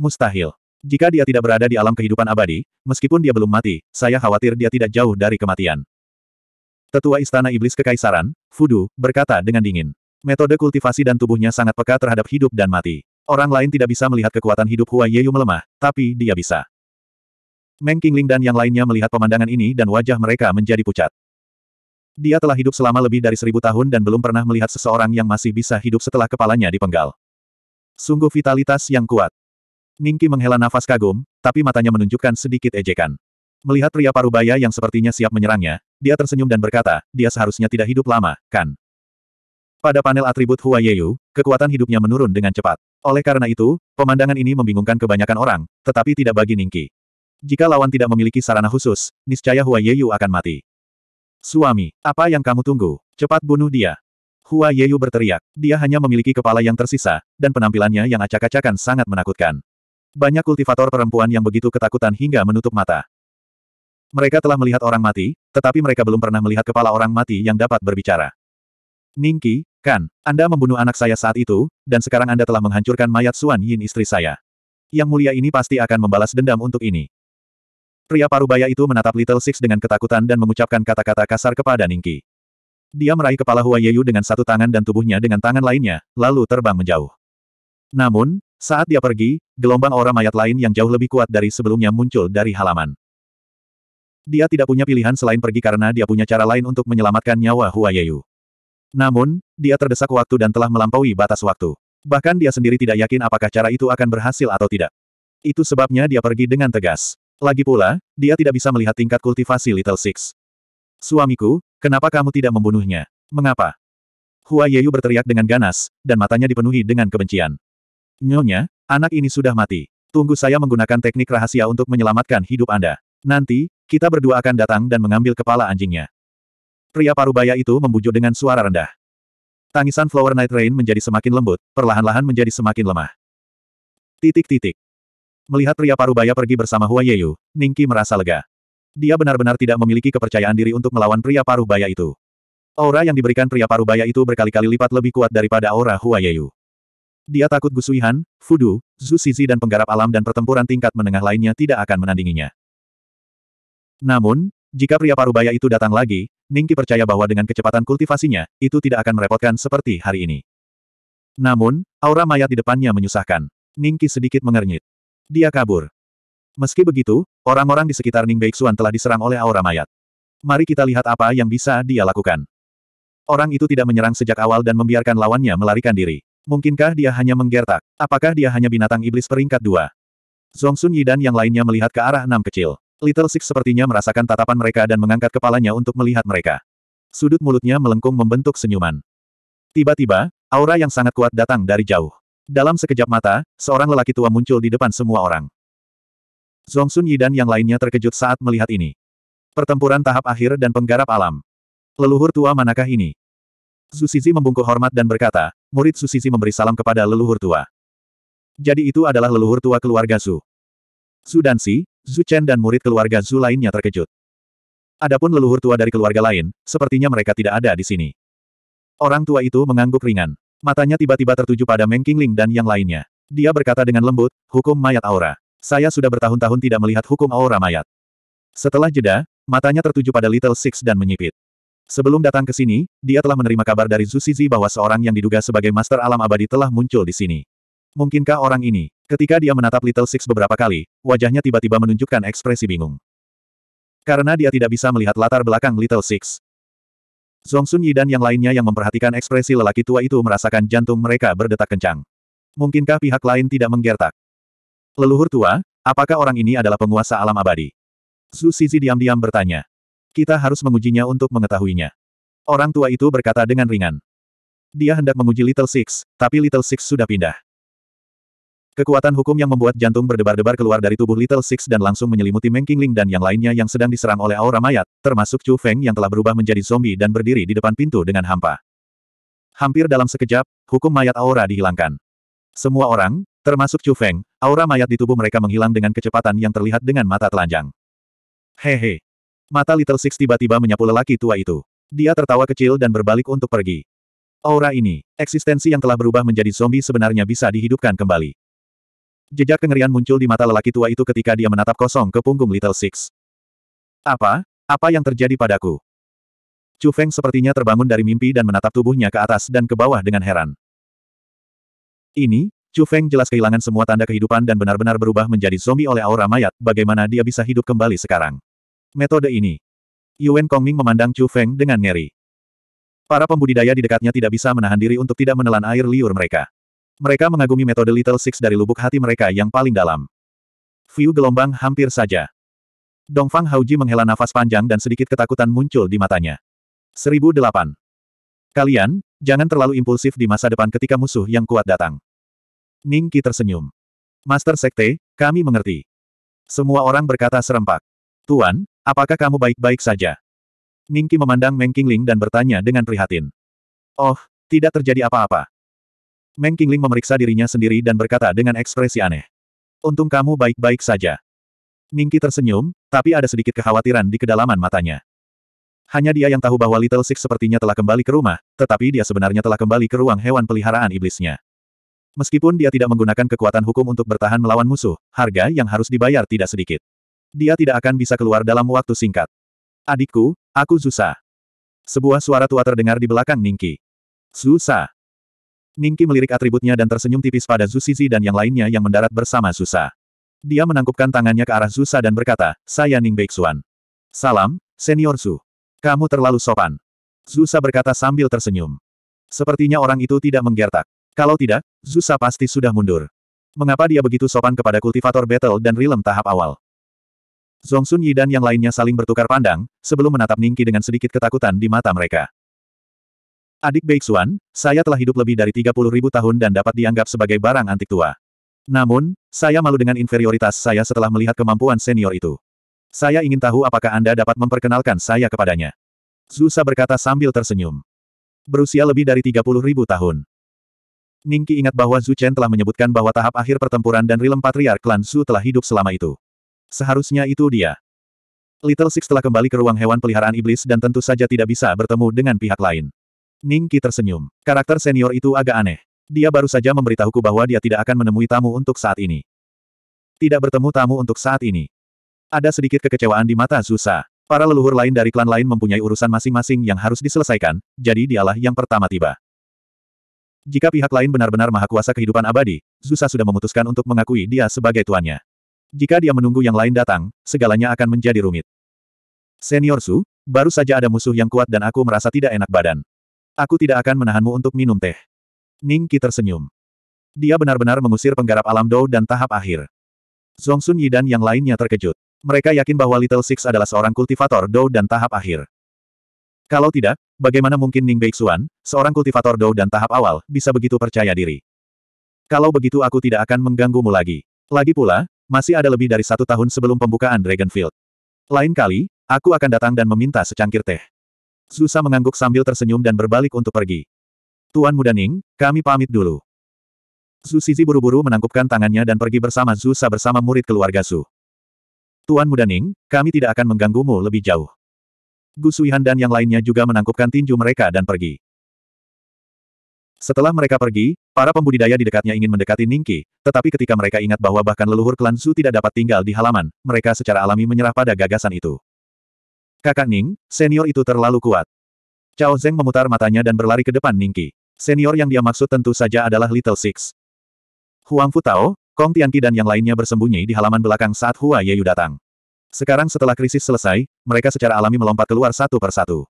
Mustahil. Jika dia tidak berada di alam kehidupan abadi, meskipun dia belum mati, saya khawatir dia tidak jauh dari kematian. Tetua Istana Iblis Kekaisaran, Fudu, berkata dengan dingin. Metode kultivasi dan tubuhnya sangat peka terhadap hidup dan mati. Orang lain tidak bisa melihat kekuatan hidup Hua Yeyu melemah, tapi dia bisa. Meng Qingling dan yang lainnya melihat pemandangan ini dan wajah mereka menjadi pucat. Dia telah hidup selama lebih dari seribu tahun dan belum pernah melihat seseorang yang masih bisa hidup setelah kepalanya dipenggal. Sungguh vitalitas yang kuat. Ningki menghela nafas kagum, tapi matanya menunjukkan sedikit ejekan. Melihat pria parubaya yang sepertinya siap menyerangnya, dia tersenyum dan berkata, dia seharusnya tidak hidup lama, kan? Pada panel atribut Hua Yeyu, kekuatan hidupnya menurun dengan cepat. Oleh karena itu, pemandangan ini membingungkan kebanyakan orang, tetapi tidak bagi Ningki. Jika lawan tidak memiliki sarana khusus, niscaya Hua Yeyu akan mati. Suami, apa yang kamu tunggu? Cepat bunuh dia. Hua Yeyu berteriak. Dia hanya memiliki kepala yang tersisa, dan penampilannya yang acak-acakan sangat menakutkan. Banyak kultivator perempuan yang begitu ketakutan hingga menutup mata. Mereka telah melihat orang mati, tetapi mereka belum pernah melihat kepala orang mati yang dapat berbicara. Ningki, kan, Anda membunuh anak saya saat itu, dan sekarang Anda telah menghancurkan mayat Suan Yin istri saya. Yang mulia ini pasti akan membalas dendam untuk ini. Pria parubaya itu menatap Little Six dengan ketakutan dan mengucapkan kata-kata kasar kepada Ningki. Dia meraih kepala Hua Yeyu dengan satu tangan dan tubuhnya dengan tangan lainnya, lalu terbang menjauh. Namun, saat dia pergi, gelombang aura mayat lain yang jauh lebih kuat dari sebelumnya muncul dari halaman. Dia tidak punya pilihan selain pergi karena dia punya cara lain untuk menyelamatkan nyawa Hua Yeyu. Namun, dia terdesak waktu dan telah melampaui batas waktu. Bahkan dia sendiri tidak yakin apakah cara itu akan berhasil atau tidak. Itu sebabnya dia pergi dengan tegas. Lagi pula, dia tidak bisa melihat tingkat kultivasi Little Six. Suamiku, kenapa kamu tidak membunuhnya? Mengapa? Hua Yeyu berteriak dengan ganas, dan matanya dipenuhi dengan kebencian. Nyonya, anak ini sudah mati. Tunggu saya menggunakan teknik rahasia untuk menyelamatkan hidup Anda. Nanti, kita berdua akan datang dan mengambil kepala anjingnya. Pria parubaya itu membujuk dengan suara rendah. Tangisan Flower Night Rain menjadi semakin lembut, perlahan-lahan menjadi semakin lemah. Titik-titik. Melihat pria parubaya pergi bersama Hua Yeyu, Ningki merasa lega. Dia benar-benar tidak memiliki kepercayaan diri untuk melawan pria parubaya itu. Aura yang diberikan pria parubaya itu berkali-kali lipat lebih kuat daripada aura Hua Yeyu. Dia takut Gusuihan, Fudu, Zhu Sizi dan penggarap alam dan pertempuran tingkat menengah lainnya tidak akan menandinginya. Namun, jika pria parubaya itu datang lagi, Ningki percaya bahwa dengan kecepatan kultivasinya, itu tidak akan merepotkan seperti hari ini. Namun, aura mayat di depannya menyusahkan. Ningki sedikit mengernyit. Dia kabur. Meski begitu, orang-orang di sekitar Ning Beixuan telah diserang oleh aura mayat. Mari kita lihat apa yang bisa dia lakukan. Orang itu tidak menyerang sejak awal dan membiarkan lawannya melarikan diri. Mungkinkah dia hanya menggertak? Apakah dia hanya binatang iblis peringkat dua? Zhong Sun Yi dan yang lainnya melihat ke arah enam kecil. Little Six sepertinya merasakan tatapan mereka dan mengangkat kepalanya untuk melihat mereka. Sudut mulutnya melengkung membentuk senyuman. Tiba-tiba, aura yang sangat kuat datang dari jauh. Dalam sekejap mata, seorang lelaki tua muncul di depan semua orang. Zongsun Yi dan yang lainnya terkejut saat melihat ini. Pertempuran tahap akhir dan penggarap alam. Leluhur tua manakah ini? Su Sisi membungkuk hormat dan berkata, murid Su Sisi memberi salam kepada leluhur tua. Jadi itu adalah leluhur tua keluarga Su. Su Dansi, Zhu Chen dan murid keluarga Zhu lainnya terkejut. Adapun leluhur tua dari keluarga lain, sepertinya mereka tidak ada di sini. Orang tua itu mengangguk ringan. Matanya tiba-tiba tertuju pada Meng Qingling dan yang lainnya. Dia berkata dengan lembut, hukum mayat aura. Saya sudah bertahun-tahun tidak melihat hukum aura mayat. Setelah jeda, matanya tertuju pada Little Six dan menyipit. Sebelum datang ke sini, dia telah menerima kabar dari Zhu Zizi bahwa seorang yang diduga sebagai Master Alam Abadi telah muncul di sini. Mungkinkah orang ini? Ketika dia menatap Little Six beberapa kali, wajahnya tiba-tiba menunjukkan ekspresi bingung. Karena dia tidak bisa melihat latar belakang Little Six. Zongsun Yi dan yang lainnya yang memperhatikan ekspresi lelaki tua itu merasakan jantung mereka berdetak kencang. Mungkinkah pihak lain tidak menggertak? Leluhur tua, apakah orang ini adalah penguasa alam abadi? Su Sizi diam-diam bertanya. Kita harus mengujinya untuk mengetahuinya. Orang tua itu berkata dengan ringan. Dia hendak menguji Little Six, tapi Little Six sudah pindah. Kekuatan hukum yang membuat jantung berdebar-debar keluar dari tubuh Little Six dan langsung menyelimuti Meng Qingling dan yang lainnya yang sedang diserang oleh aura mayat, termasuk Chu Feng yang telah berubah menjadi zombie dan berdiri di depan pintu dengan hampa. Hampir dalam sekejap, hukum mayat aura dihilangkan. Semua orang, termasuk Chu Feng, aura mayat di tubuh mereka menghilang dengan kecepatan yang terlihat dengan mata telanjang. Hehe. Mata Little Six tiba-tiba menyapu lelaki tua itu. Dia tertawa kecil dan berbalik untuk pergi. Aura ini, eksistensi yang telah berubah menjadi zombie sebenarnya bisa dihidupkan kembali. Jejak kengerian muncul di mata lelaki tua itu ketika dia menatap kosong ke punggung Little Six. Apa? Apa yang terjadi padaku? Chu Feng sepertinya terbangun dari mimpi dan menatap tubuhnya ke atas dan ke bawah dengan heran. Ini, Chu Feng jelas kehilangan semua tanda kehidupan dan benar-benar berubah menjadi zombie oleh aura mayat, bagaimana dia bisa hidup kembali sekarang. Metode ini. Yuan Kongming memandang Chu Feng dengan ngeri. Para pembudidaya di dekatnya tidak bisa menahan diri untuk tidak menelan air liur mereka. Mereka mengagumi metode Little Six dari lubuk hati mereka yang paling dalam. View gelombang hampir saja. Dongfang Hauji menghela nafas panjang dan sedikit ketakutan muncul di matanya. 1008. Kalian, jangan terlalu impulsif di masa depan ketika musuh yang kuat datang. Ningki tersenyum. Master Sekte, kami mengerti. Semua orang berkata serempak. Tuan, apakah kamu baik-baik saja? Ningki memandang Meng Qingling dan bertanya dengan prihatin. Oh, tidak terjadi apa-apa. Meng Qingling memeriksa dirinya sendiri dan berkata dengan ekspresi aneh. Untung kamu baik-baik saja. Ningki tersenyum, tapi ada sedikit kekhawatiran di kedalaman matanya. Hanya dia yang tahu bahwa Little Six sepertinya telah kembali ke rumah, tetapi dia sebenarnya telah kembali ke ruang hewan peliharaan iblisnya. Meskipun dia tidak menggunakan kekuatan hukum untuk bertahan melawan musuh, harga yang harus dibayar tidak sedikit. Dia tidak akan bisa keluar dalam waktu singkat. Adikku, aku Zusa. Sebuah suara tua terdengar di belakang Ningki. Zusa. Ningki melirik atributnya dan tersenyum tipis pada Zuzizi dan yang lainnya yang mendarat bersama Zusa. Dia menangkupkan tangannya ke arah Zusa dan berkata, Saya Ning Beixuan. Salam, Senior Zu. Kamu terlalu sopan. Zusa berkata sambil tersenyum. Sepertinya orang itu tidak menggertak. Kalau tidak, Zusa pasti sudah mundur. Mengapa dia begitu sopan kepada kultivator battle dan rilem tahap awal? Zhongsun Yi dan yang lainnya saling bertukar pandang, sebelum menatap Ningki dengan sedikit ketakutan di mata mereka. Adik Beixuan, saya telah hidup lebih dari 30 ribu tahun dan dapat dianggap sebagai barang antik tua. Namun, saya malu dengan inferioritas saya setelah melihat kemampuan senior itu. Saya ingin tahu apakah Anda dapat memperkenalkan saya kepadanya. Zusa berkata sambil tersenyum. Berusia lebih dari 30 ribu tahun. Ningki ingat bahwa Zhu Chen telah menyebutkan bahwa tahap akhir pertempuran dan rilem patriark klan Zhu telah hidup selama itu. Seharusnya itu dia. Little Six telah kembali ke ruang hewan peliharaan iblis dan tentu saja tidak bisa bertemu dengan pihak lain. Ning Qi tersenyum. Karakter senior itu agak aneh. Dia baru saja memberitahuku bahwa dia tidak akan menemui tamu untuk saat ini. Tidak bertemu tamu untuk saat ini. Ada sedikit kekecewaan di mata Zusa. Para leluhur lain dari klan lain mempunyai urusan masing-masing yang harus diselesaikan, jadi dialah yang pertama tiba. Jika pihak lain benar-benar maha kuasa kehidupan abadi, Zusa sudah memutuskan untuk mengakui dia sebagai tuannya. Jika dia menunggu yang lain datang, segalanya akan menjadi rumit. Senior Su, baru saja ada musuh yang kuat dan aku merasa tidak enak badan. Aku tidak akan menahanmu untuk minum teh. Ning Qi tersenyum. Dia benar-benar mengusir penggarap alam Dou dan tahap akhir. Zongsun Yi dan yang lainnya terkejut. Mereka yakin bahwa Little Six adalah seorang kultivator Dou dan tahap akhir. Kalau tidak, bagaimana mungkin Ning Beixuan, seorang kultivator Dou dan tahap awal, bisa begitu percaya diri? Kalau begitu aku tidak akan mengganggumu lagi. Lagi pula, masih ada lebih dari satu tahun sebelum pembukaan Dragonfield. Lain kali, aku akan datang dan meminta secangkir teh. Susa mengangguk sambil tersenyum dan berbalik untuk pergi. Tuan Muda Ning, kami pamit dulu. Su Sizi buru-buru menangkupkan tangannya dan pergi bersama Susa bersama murid keluarga Su. Tuan Muda Ning, kami tidak akan mengganggumu lebih jauh. Gu Suihan dan yang lainnya juga menangkupkan tinju mereka dan pergi. Setelah mereka pergi, para pembudidaya di dekatnya ingin mendekati Ningki, tetapi ketika mereka ingat bahwa bahkan leluhur klan Su tidak dapat tinggal di halaman, mereka secara alami menyerah pada gagasan itu. Kakak Ning, senior itu terlalu kuat. Cao Zeng memutar matanya dan berlari ke depan Ningki. Senior yang dia maksud tentu saja adalah Little Six. Huang Fu Tao, Kong Tianqi dan yang lainnya bersembunyi di halaman belakang saat Hua Yeyu datang. Sekarang setelah krisis selesai, mereka secara alami melompat keluar satu persatu.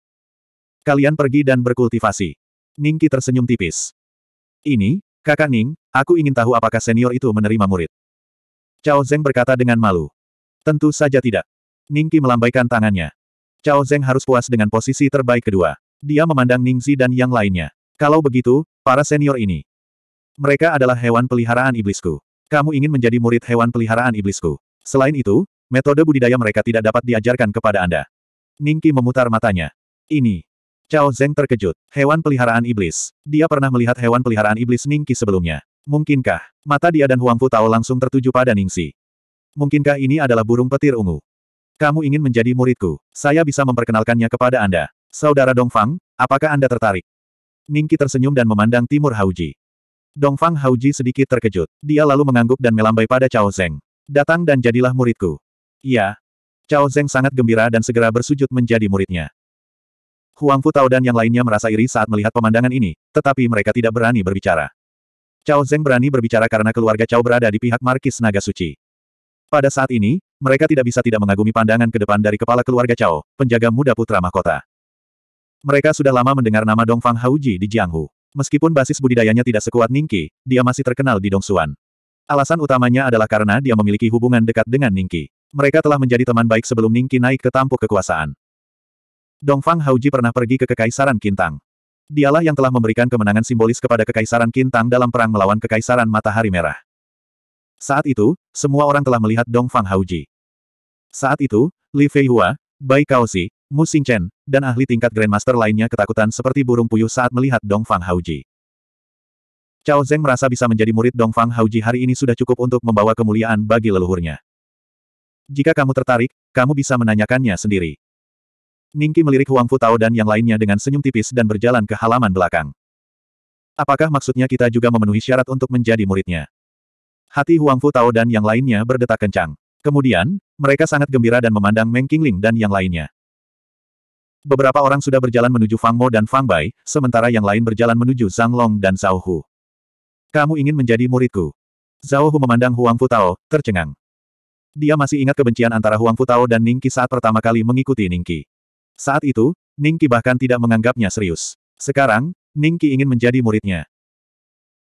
Kalian pergi dan berkultivasi. Ningki tersenyum tipis. Ini, kakak Ning, aku ingin tahu apakah senior itu menerima murid. Cao Zeng berkata dengan malu. Tentu saja tidak. Ningki melambaikan tangannya. Chao Zeng harus puas dengan posisi terbaik kedua. Dia memandang Ningzi dan yang lainnya. Kalau begitu, para senior ini. Mereka adalah hewan peliharaan iblisku. Kamu ingin menjadi murid hewan peliharaan iblisku. Selain itu, metode budidaya mereka tidak dapat diajarkan kepada Anda. Ningki memutar matanya. Ini. Chao Zeng terkejut. Hewan peliharaan iblis. Dia pernah melihat hewan peliharaan iblis Ningki sebelumnya. Mungkinkah? Mata dia dan Huang Fu Tao langsung tertuju pada Ningxi. Mungkinkah ini adalah burung petir ungu? Kamu ingin menjadi muridku, saya bisa memperkenalkannya kepada Anda. Saudara Dongfang, apakah Anda tertarik? Ningki tersenyum dan memandang Timur Hauji. Dongfang Hauji sedikit terkejut. Dia lalu mengangguk dan melambai pada Cao Zeng. Datang dan jadilah muridku. Iya. Cao Zeng sangat gembira dan segera bersujud menjadi muridnya. Huang Fu Tao dan yang lainnya merasa iri saat melihat pemandangan ini, tetapi mereka tidak berani berbicara. Cao Zeng berani berbicara karena keluarga Cao berada di pihak Markis Naga Suci. Pada saat ini, mereka tidak bisa tidak mengagumi pandangan ke depan dari kepala keluarga Cao, penjaga muda putra mahkota. Mereka sudah lama mendengar nama Dongfang Hauji di Jianghu. Meskipun basis budidayanya tidak sekuat Ningqi, dia masih terkenal di Dongsuan. Alasan utamanya adalah karena dia memiliki hubungan dekat dengan Ningqi. Mereka telah menjadi teman baik sebelum Ningqi naik ke tampuk kekuasaan. Dongfang Hauji pernah pergi ke Kekaisaran Kintang. Dialah yang telah memberikan kemenangan simbolis kepada Kekaisaran Kintang dalam perang melawan Kekaisaran Matahari Merah. Saat itu, semua orang telah melihat Dong Fang Haoji. Saat itu, Li Feihua, Bai Kaosi, Mu Xingchen, dan ahli tingkat Grandmaster lainnya ketakutan seperti burung puyuh saat melihat Dong Fang Haoji. Cao Zeng merasa bisa menjadi murid Dong Fang Haoji hari ini sudah cukup untuk membawa kemuliaan bagi leluhurnya. Jika kamu tertarik, kamu bisa menanyakannya sendiri. Ningki melirik Huang Fu Tao dan yang lainnya dengan senyum tipis dan berjalan ke halaman belakang. Apakah maksudnya kita juga memenuhi syarat untuk menjadi muridnya? Hati Huang Fu Tao dan yang lainnya berdetak kencang. Kemudian, mereka sangat gembira dan memandang Meng Qingling dan yang lainnya. Beberapa orang sudah berjalan menuju Fang Mo dan Fang Bai, sementara yang lain berjalan menuju Zhang Long dan Zhao Hu. Kamu ingin menjadi muridku? Zhao Hu memandang Huang Fu Tao, tercengang. Dia masih ingat kebencian antara Huang Fu Tao dan Ningki saat pertama kali mengikuti Ningki. Saat itu, Ningki bahkan tidak menganggapnya serius. Sekarang, Ningki ingin menjadi muridnya.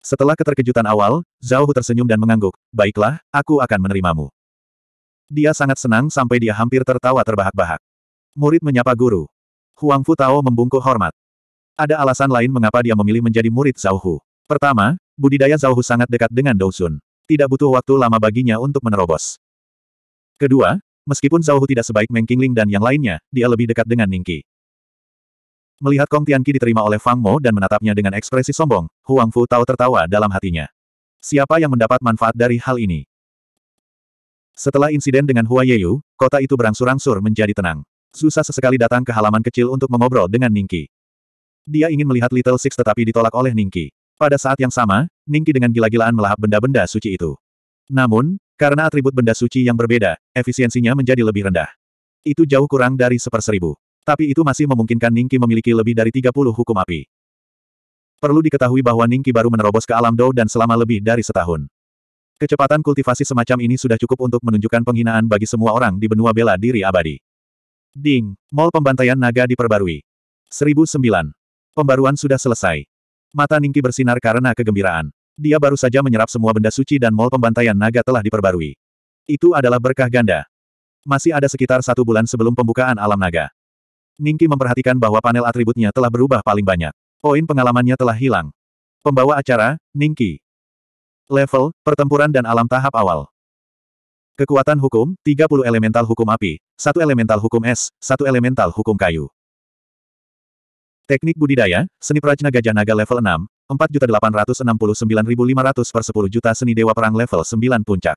Setelah keterkejutan awal, Zhao Hu tersenyum dan mengangguk, baiklah, aku akan menerimamu. Dia sangat senang sampai dia hampir tertawa terbahak-bahak. Murid menyapa guru. Huang Fu Tao membungkuk hormat. Ada alasan lain mengapa dia memilih menjadi murid Zhao Hu. Pertama, budidaya Zhao Hu sangat dekat dengan Dou Sun. Tidak butuh waktu lama baginya untuk menerobos. Kedua, meskipun Zhao Hu tidak sebaik Meng Qingling dan yang lainnya, dia lebih dekat dengan Ningqi. Melihat Kong Tianqi diterima oleh Fang Mo dan menatapnya dengan ekspresi sombong, Huang Fu tahu tertawa dalam hatinya. Siapa yang mendapat manfaat dari hal ini? Setelah insiden dengan Hua Yeyu, kota itu berangsur-angsur menjadi tenang. Susah sesekali datang ke halaman kecil untuk mengobrol dengan Ningki. Dia ingin melihat Little Six tetapi ditolak oleh Ningki. Pada saat yang sama, Ningki dengan gila-gilaan melahap benda-benda suci itu. Namun, karena atribut benda suci yang berbeda, efisiensinya menjadi lebih rendah. Itu jauh kurang dari seperseribu. Tapi itu masih memungkinkan Ningki memiliki lebih dari 30 hukum api. Perlu diketahui bahwa Ningki baru menerobos ke alam Dou dan selama lebih dari setahun. Kecepatan kultivasi semacam ini sudah cukup untuk menunjukkan penghinaan bagi semua orang di benua bela diri abadi. Ding, mall pembantaian naga diperbarui. 1009. Pembaruan sudah selesai. Mata Ningki bersinar karena kegembiraan. Dia baru saja menyerap semua benda suci dan mall pembantaian naga telah diperbarui. Itu adalah berkah ganda. Masih ada sekitar satu bulan sebelum pembukaan alam naga. Ningki memperhatikan bahwa panel atributnya telah berubah paling banyak. Poin pengalamannya telah hilang. Pembawa acara, Ningki. Level, pertempuran dan alam tahap awal. Kekuatan hukum, 30 elemental hukum api, 1 elemental hukum es, 1 elemental hukum kayu. Teknik budidaya, seni prajna gajah naga level 6, 4.869.500 per 10 juta seni dewa perang level 9 puncak.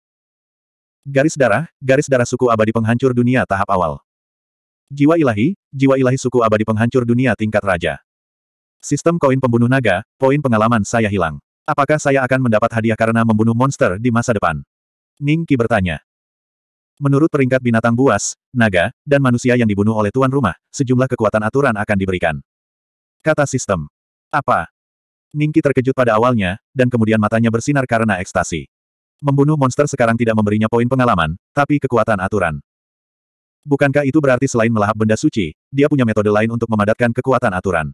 Garis darah, garis darah suku abadi penghancur dunia tahap awal. Jiwa ilahi, jiwa ilahi suku abadi penghancur dunia tingkat raja. Sistem koin pembunuh naga, poin pengalaman saya hilang. Apakah saya akan mendapat hadiah karena membunuh monster di masa depan? Ning Qi bertanya. Menurut peringkat binatang buas, naga, dan manusia yang dibunuh oleh tuan rumah, sejumlah kekuatan aturan akan diberikan. Kata sistem. Apa? Ningki terkejut pada awalnya, dan kemudian matanya bersinar karena ekstasi. Membunuh monster sekarang tidak memberinya poin pengalaman, tapi kekuatan aturan. Bukankah itu berarti selain melahap benda suci, dia punya metode lain untuk memadatkan kekuatan aturan?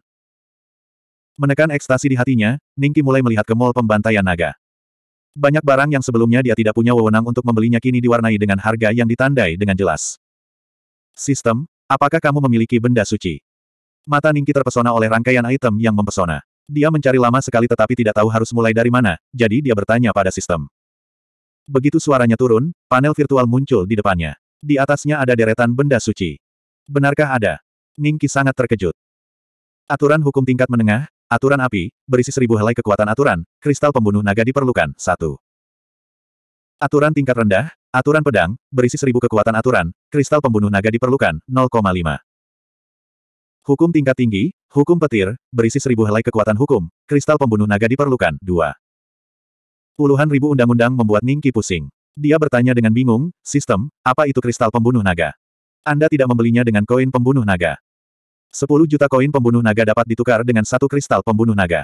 Menekan ekstasi di hatinya, Ningki mulai melihat ke mall pembantaian naga. Banyak barang yang sebelumnya dia tidak punya wewenang untuk membelinya kini diwarnai dengan harga yang ditandai dengan jelas. Sistem, apakah kamu memiliki benda suci? Mata Ningki terpesona oleh rangkaian item yang mempesona. Dia mencari lama sekali tetapi tidak tahu harus mulai dari mana, jadi dia bertanya pada sistem. Begitu suaranya turun, panel virtual muncul di depannya. Di atasnya ada deretan benda suci. Benarkah ada? Ningki sangat terkejut. Aturan hukum tingkat menengah, aturan api, berisi seribu helai kekuatan aturan, kristal pembunuh naga diperlukan, satu. Aturan tingkat rendah, aturan pedang, berisi seribu kekuatan aturan, kristal pembunuh naga diperlukan, 0,5. Hukum tingkat tinggi, hukum petir, berisi seribu helai kekuatan hukum, kristal pembunuh naga diperlukan, dua. Puluhan ribu undang-undang membuat Ningki pusing. Dia bertanya dengan bingung, sistem, apa itu kristal pembunuh naga? Anda tidak membelinya dengan koin pembunuh naga. 10 juta koin pembunuh naga dapat ditukar dengan satu kristal pembunuh naga.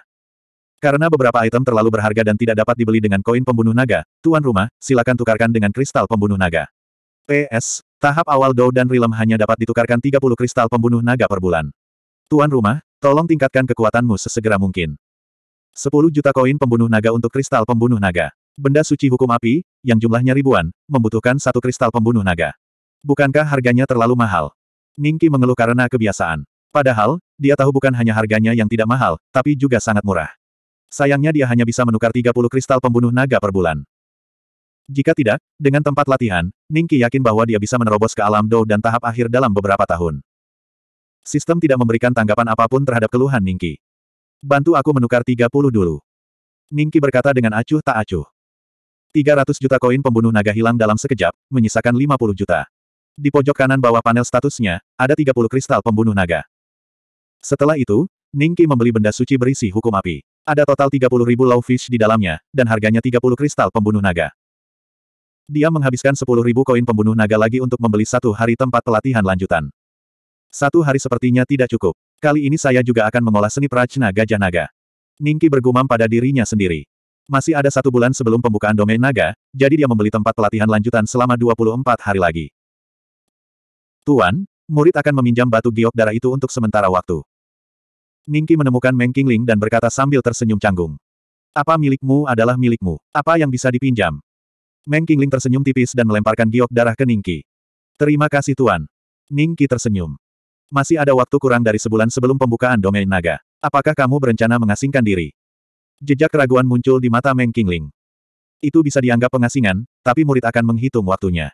Karena beberapa item terlalu berharga dan tidak dapat dibeli dengan koin pembunuh naga, tuan rumah, silakan tukarkan dengan kristal pembunuh naga. PS, tahap awal Dou dan Rilem hanya dapat ditukarkan 30 kristal pembunuh naga per bulan. Tuan rumah, tolong tingkatkan kekuatanmu sesegera mungkin. 10 juta koin pembunuh naga untuk kristal pembunuh naga. Benda suci hukum api, yang jumlahnya ribuan, membutuhkan satu kristal pembunuh naga. Bukankah harganya terlalu mahal? Ningki mengeluh karena kebiasaan. Padahal, dia tahu bukan hanya harganya yang tidak mahal, tapi juga sangat murah. Sayangnya dia hanya bisa menukar 30 kristal pembunuh naga per bulan. Jika tidak, dengan tempat latihan, Ningki yakin bahwa dia bisa menerobos ke alam Dou dan tahap akhir dalam beberapa tahun. Sistem tidak memberikan tanggapan apapun terhadap keluhan Ningki. Bantu aku menukar 30 dulu. Ningki berkata dengan acuh tak acuh. 300 juta koin pembunuh naga hilang dalam sekejap, menyisakan 50 juta. Di pojok kanan bawah panel statusnya, ada 30 kristal pembunuh naga. Setelah itu, Ningki membeli benda suci berisi hukum api. Ada total 30 ribu low fish di dalamnya, dan harganya 30 kristal pembunuh naga. Dia menghabiskan 10 ribu koin pembunuh naga lagi untuk membeli satu hari tempat pelatihan lanjutan. Satu hari sepertinya tidak cukup. Kali ini saya juga akan mengolah seni prajna gajah naga. Ningki bergumam pada dirinya sendiri. Masih ada satu bulan sebelum pembukaan domain naga, jadi dia membeli tempat pelatihan lanjutan selama 24 hari lagi. Tuan, murid akan meminjam batu giok darah itu untuk sementara waktu. Ningki menemukan Meng Qingling dan berkata sambil tersenyum canggung. Apa milikmu adalah milikmu. Apa yang bisa dipinjam? Meng Qingling tersenyum tipis dan melemparkan giok darah ke Ningki. Terima kasih Tuan. Ningki tersenyum. Masih ada waktu kurang dari sebulan sebelum pembukaan domain naga. Apakah kamu berencana mengasingkan diri? Jejak keraguan muncul di mata Meng Qingling. Itu bisa dianggap pengasingan, tapi murid akan menghitung waktunya.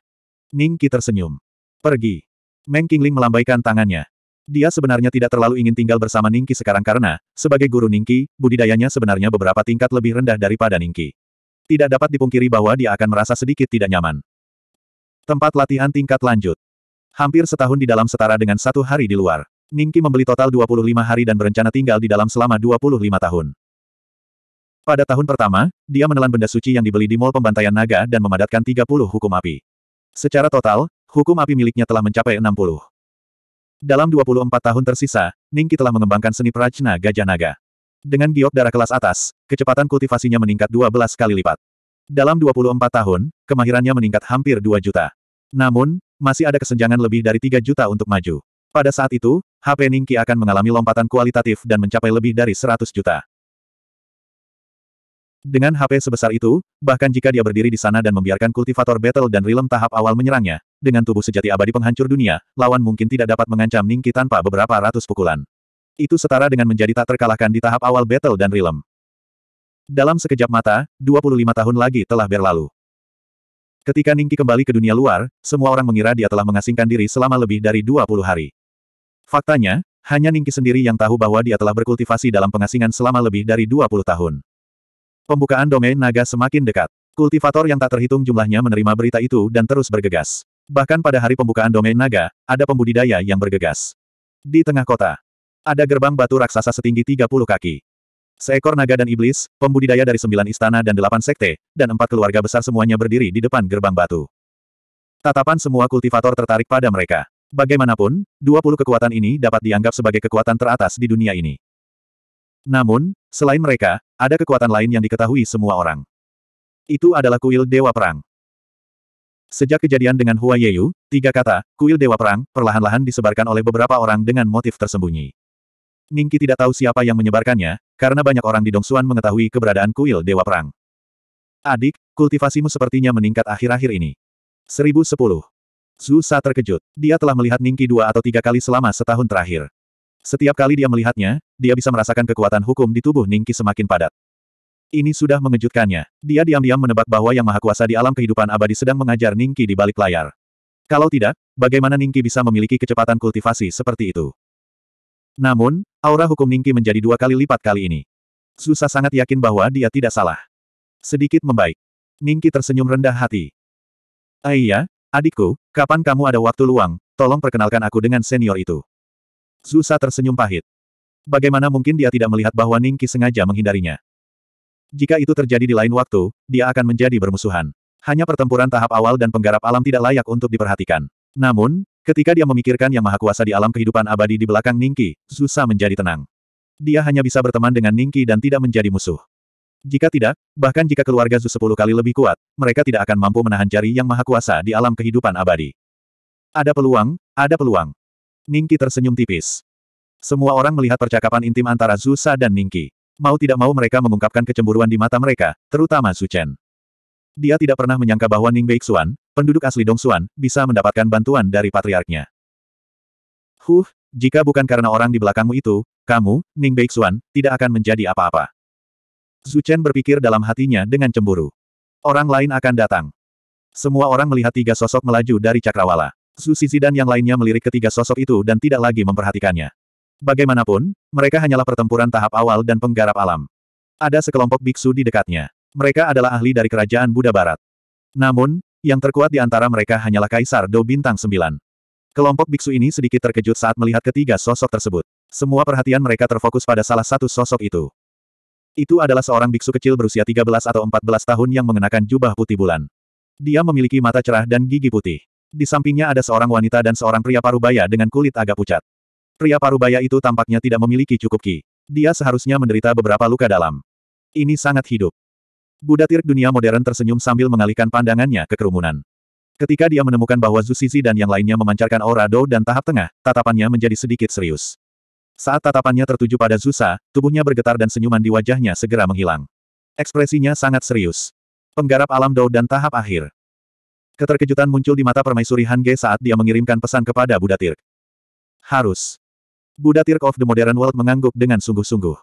Ning Qi tersenyum. Pergi. Meng Qingling melambaikan tangannya. Dia sebenarnya tidak terlalu ingin tinggal bersama Ning Qi sekarang karena, sebagai guru Ning Qi, budidayanya sebenarnya beberapa tingkat lebih rendah daripada Ning Qi. Tidak dapat dipungkiri bahwa dia akan merasa sedikit tidak nyaman. Tempat latihan tingkat lanjut. Hampir setahun di dalam setara dengan satu hari di luar. Ningki membeli total 25 hari dan berencana tinggal di dalam selama 25 tahun. Pada tahun pertama, dia menelan benda suci yang dibeli di Mall Pembantaian Naga dan memadatkan 30 hukum api. Secara total, hukum api miliknya telah mencapai 60. Dalam 24 tahun tersisa, Ningki telah mengembangkan seni prajna gajah naga. Dengan giok darah kelas atas, kecepatan kultivasinya meningkat 12 kali lipat. Dalam 24 tahun, kemahirannya meningkat hampir 2 juta. Namun, masih ada kesenjangan lebih dari 3 juta untuk maju. Pada saat itu, HP Ningki akan mengalami lompatan kualitatif dan mencapai lebih dari 100 juta. Dengan HP sebesar itu, bahkan jika dia berdiri di sana dan membiarkan kultivator battle dan realm tahap awal menyerangnya, dengan tubuh sejati abadi penghancur dunia, lawan mungkin tidak dapat mengancam Ningki tanpa beberapa ratus pukulan. Itu setara dengan menjadi tak terkalahkan di tahap awal battle dan realm. Dalam sekejap mata, 25 tahun lagi telah berlalu. Ketika Ningki kembali ke dunia luar, semua orang mengira dia telah mengasingkan diri selama lebih dari 20 hari. Faktanya, hanya Ningki sendiri yang tahu bahwa dia telah berkultivasi dalam pengasingan selama lebih dari 20 tahun. Pembukaan domain naga semakin dekat. Kultivator yang tak terhitung jumlahnya menerima berita itu dan terus bergegas. Bahkan pada hari pembukaan domain naga, ada pembudidaya yang bergegas. Di tengah kota, ada gerbang batu raksasa setinggi 30 kaki. Seekor naga dan iblis, pembudidaya dari sembilan istana dan delapan sekte, dan empat keluarga besar semuanya berdiri di depan gerbang batu. Tatapan semua kultivator tertarik pada mereka. Bagaimanapun, 20 kekuatan ini dapat dianggap sebagai kekuatan teratas di dunia ini. Namun, selain mereka, ada kekuatan lain yang diketahui semua orang. Itu adalah kuil Dewa Perang. Sejak kejadian dengan Hua Yeyu, tiga kata, kuil Dewa Perang, perlahan-lahan disebarkan oleh beberapa orang dengan motif tersembunyi. Ningki tidak tahu siapa yang menyebarkannya, karena banyak orang di Dongsuan mengetahui keberadaan kuil Dewa Perang. Adik, kultivasimu sepertinya meningkat akhir-akhir ini. 1010. Zhu Sa terkejut. Dia telah melihat Ningki dua atau tiga kali selama setahun terakhir. Setiap kali dia melihatnya, dia bisa merasakan kekuatan hukum di tubuh Ningki semakin padat. Ini sudah mengejutkannya. Dia diam-diam menebak bahwa Yang Maha Kuasa di alam kehidupan abadi sedang mengajar Ningki di balik layar. Kalau tidak, bagaimana Ningki bisa memiliki kecepatan kultivasi seperti itu? Namun, Aura hukum Ningki menjadi dua kali lipat kali ini. Zusa sangat yakin bahwa dia tidak salah. Sedikit membaik. Ningki tersenyum rendah hati. Aiya, ah adikku, kapan kamu ada waktu luang, tolong perkenalkan aku dengan senior itu. Zusa tersenyum pahit. Bagaimana mungkin dia tidak melihat bahwa Ningki sengaja menghindarinya? Jika itu terjadi di lain waktu, dia akan menjadi bermusuhan. Hanya pertempuran tahap awal dan penggarap alam tidak layak untuk diperhatikan. Namun, Ketika dia memikirkan yang maha kuasa di alam kehidupan abadi di belakang Ningki, Zusa menjadi tenang. Dia hanya bisa berteman dengan Ningki dan tidak menjadi musuh. Jika tidak, bahkan jika keluarga Zu sepuluh kali lebih kuat, mereka tidak akan mampu menahan jari yang maha kuasa di alam kehidupan abadi. Ada peluang, ada peluang. Ningki tersenyum tipis. Semua orang melihat percakapan intim antara Zusa dan Ningki. Mau tidak mau mereka mengungkapkan kecemburuan di mata mereka, terutama Su Chen. Dia tidak pernah menyangka bahwa Ning Beixuan, penduduk asli Dongsuan, bisa mendapatkan bantuan dari patriarknya. Huh, jika bukan karena orang di belakangmu itu, kamu, Ning Beixuan, tidak akan menjadi apa-apa. Zuchen berpikir dalam hatinya dengan cemburu. Orang lain akan datang. Semua orang melihat tiga sosok melaju dari Cakrawala. Su Sisi dan yang lainnya melirik ketiga sosok itu dan tidak lagi memperhatikannya. Bagaimanapun, mereka hanyalah pertempuran tahap awal dan penggarap alam. Ada sekelompok biksu di dekatnya. Mereka adalah ahli dari kerajaan Buddha Barat. Namun, yang terkuat di antara mereka hanyalah Kaisar Do Bintang Sembilan. Kelompok biksu ini sedikit terkejut saat melihat ketiga sosok tersebut. Semua perhatian mereka terfokus pada salah satu sosok itu. Itu adalah seorang biksu kecil berusia 13 atau 14 tahun yang mengenakan jubah putih bulan. Dia memiliki mata cerah dan gigi putih. Di sampingnya ada seorang wanita dan seorang pria parubaya dengan kulit agak pucat. Pria parubaya itu tampaknya tidak memiliki cukup ki. Dia seharusnya menderita beberapa luka dalam. Ini sangat hidup. Buddha Tirk dunia modern tersenyum sambil mengalihkan pandangannya ke kerumunan. Ketika dia menemukan bahwa Zusizi dan yang lainnya memancarkan aura Dou dan tahap tengah, tatapannya menjadi sedikit serius. Saat tatapannya tertuju pada Zusa, tubuhnya bergetar dan senyuman di wajahnya segera menghilang. Ekspresinya sangat serius. Penggarap alam Dou dan tahap akhir. Keterkejutan muncul di mata permaisuri Han Ge saat dia mengirimkan pesan kepada Buddha Tirk. Harus. Buddha Tirk of the Modern World mengangguk dengan sungguh-sungguh.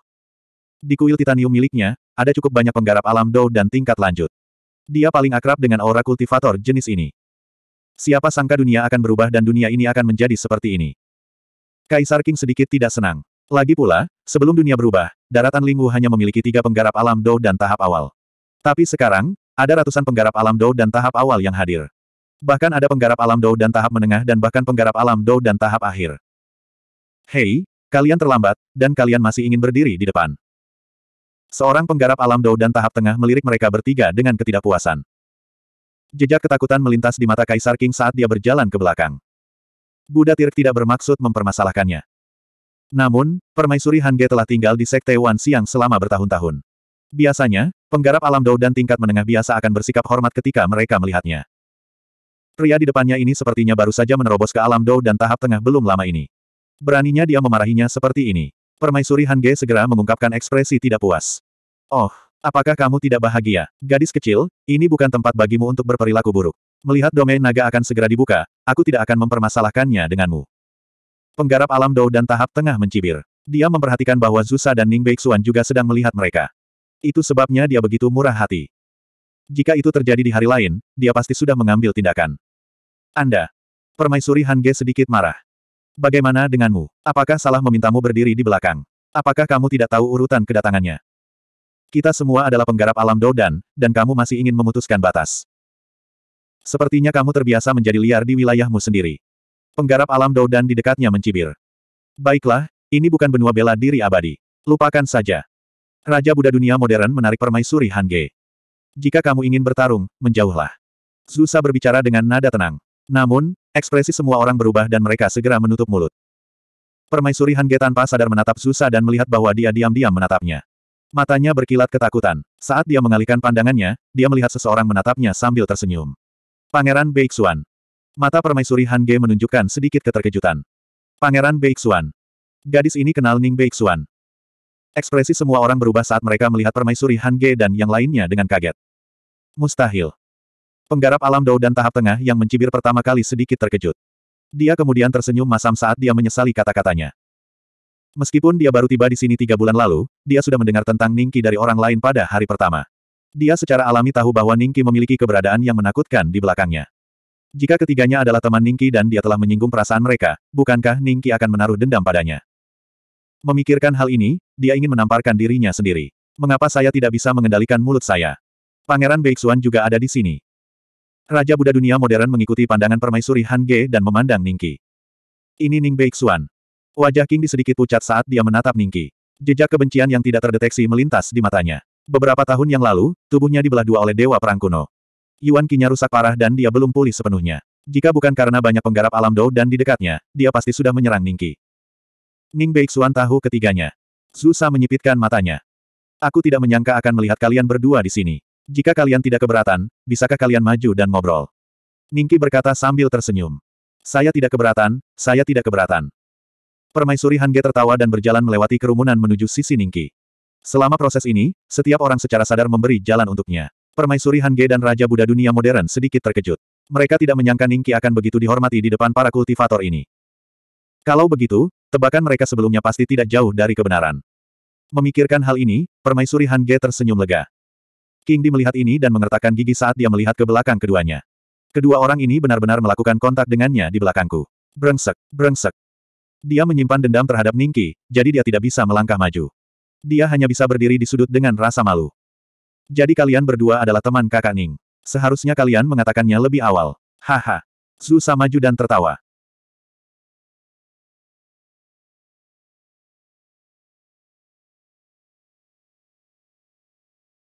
Di kuil titanium miliknya, ada cukup banyak penggarap alam Dou dan tingkat lanjut. Dia paling akrab dengan aura kultivator jenis ini. Siapa sangka dunia akan berubah dan dunia ini akan menjadi seperti ini. Kaisar King sedikit tidak senang. Lagi pula, sebelum dunia berubah, daratan Lingwu hanya memiliki tiga penggarap alam Dou dan tahap awal. Tapi sekarang, ada ratusan penggarap alam Dou dan tahap awal yang hadir. Bahkan ada penggarap alam Dou dan tahap menengah dan bahkan penggarap alam Dou dan tahap akhir. Hei, kalian terlambat, dan kalian masih ingin berdiri di depan. Seorang penggarap alam Dou dan tahap tengah melirik mereka bertiga dengan ketidakpuasan. Jejak ketakutan melintas di mata Kaisar King saat dia berjalan ke belakang. Buddha Tirk tidak bermaksud mempermasalahkannya. Namun, permaisuri Hange telah tinggal di Sekte Wan Siang selama bertahun-tahun. Biasanya, penggarap alam Dou dan tingkat menengah biasa akan bersikap hormat ketika mereka melihatnya. Pria di depannya ini sepertinya baru saja menerobos ke alam Dou dan tahap tengah belum lama ini. Beraninya dia memarahinya seperti ini. Permaisuri Han Ge segera mengungkapkan ekspresi tidak puas. Oh, apakah kamu tidak bahagia? Gadis kecil, ini bukan tempat bagimu untuk berperilaku buruk. Melihat domain naga akan segera dibuka, aku tidak akan mempermasalahkannya denganmu. Penggarap alam Dou dan tahap tengah mencibir. Dia memperhatikan bahwa Zusa dan Ning Beixuan juga sedang melihat mereka. Itu sebabnya dia begitu murah hati. Jika itu terjadi di hari lain, dia pasti sudah mengambil tindakan. Anda. Permaisuri Han Ge sedikit marah. Bagaimana denganmu? Apakah salah memintamu berdiri di belakang? Apakah kamu tidak tahu urutan kedatangannya? Kita semua adalah penggarap alam Dodan, dan kamu masih ingin memutuskan batas. Sepertinya kamu terbiasa menjadi liar di wilayahmu sendiri. Penggarap alam Dodan di dekatnya mencibir. Baiklah, ini bukan benua bela diri abadi. Lupakan saja. Raja Buddha dunia modern menarik permaisuri Hange. Jika kamu ingin bertarung, menjauhlah. Zusa berbicara dengan nada tenang. Namun, ekspresi semua orang berubah dan mereka segera menutup mulut. Permaisuri Hange tanpa sadar menatap Zusa dan melihat bahwa dia diam-diam menatapnya. Matanya berkilat ketakutan. Saat dia mengalihkan pandangannya, dia melihat seseorang menatapnya sambil tersenyum. Pangeran Beixuan. Mata permaisuri Hange menunjukkan sedikit keterkejutan. Pangeran Beixuan. Gadis ini kenal Ning Beixuan. Ekspresi semua orang berubah saat mereka melihat permaisuri Han Ge dan yang lainnya dengan kaget. Mustahil. Penggarap alam Dao dan tahap tengah yang mencibir pertama kali sedikit terkejut. Dia kemudian tersenyum masam saat dia menyesali kata-katanya. Meskipun dia baru tiba di sini tiga bulan lalu, dia sudah mendengar tentang Ningki dari orang lain pada hari pertama. Dia secara alami tahu bahwa Ningki memiliki keberadaan yang menakutkan di belakangnya. Jika ketiganya adalah teman Ningki dan dia telah menyinggung perasaan mereka, bukankah Ningki akan menaruh dendam padanya? Memikirkan hal ini, dia ingin menamparkan dirinya sendiri. Mengapa saya tidak bisa mengendalikan mulut saya? Pangeran Beixuan juga ada di sini. Raja Buddha dunia modern mengikuti pandangan permaisuri Han Ge dan memandang Ningki. Ini Ning Beixuan. Wajah King di sedikit pucat saat dia menatap Ningki. Jejak kebencian yang tidak terdeteksi melintas di matanya. Beberapa tahun yang lalu, tubuhnya dibelah dua oleh Dewa Perang Kuno. Yuan Kinya rusak parah dan dia belum pulih sepenuhnya. Jika bukan karena banyak penggarap alam dou dan di dekatnya, dia pasti sudah menyerang Ningki. Ning Beixuan tahu ketiganya. Zusa menyipitkan matanya. Aku tidak menyangka akan melihat kalian berdua di sini. Jika kalian tidak keberatan, bisakah kalian maju dan ngobrol? Ningki berkata sambil tersenyum. Saya tidak keberatan, saya tidak keberatan. Permaisuri Hange tertawa dan berjalan melewati kerumunan menuju sisi Ningki. Selama proses ini, setiap orang secara sadar memberi jalan untuknya. Permaisuri Hange dan Raja Buddha dunia modern sedikit terkejut. Mereka tidak menyangka Ningki akan begitu dihormati di depan para kultivator ini. Kalau begitu, tebakan mereka sebelumnya pasti tidak jauh dari kebenaran. Memikirkan hal ini, Permaisuri Hange tersenyum lega. King Di melihat ini dan mengertakkan gigi saat dia melihat ke belakang keduanya. Kedua orang ini benar-benar melakukan kontak dengannya di belakangku. Brengsek, brengsek. Dia menyimpan dendam terhadap Ningki, jadi dia tidak bisa melangkah maju. Dia hanya bisa berdiri di sudut dengan rasa malu. Jadi kalian berdua adalah teman kakak Ning. Seharusnya kalian mengatakannya lebih awal. Haha. Zu sama maju dan tertawa.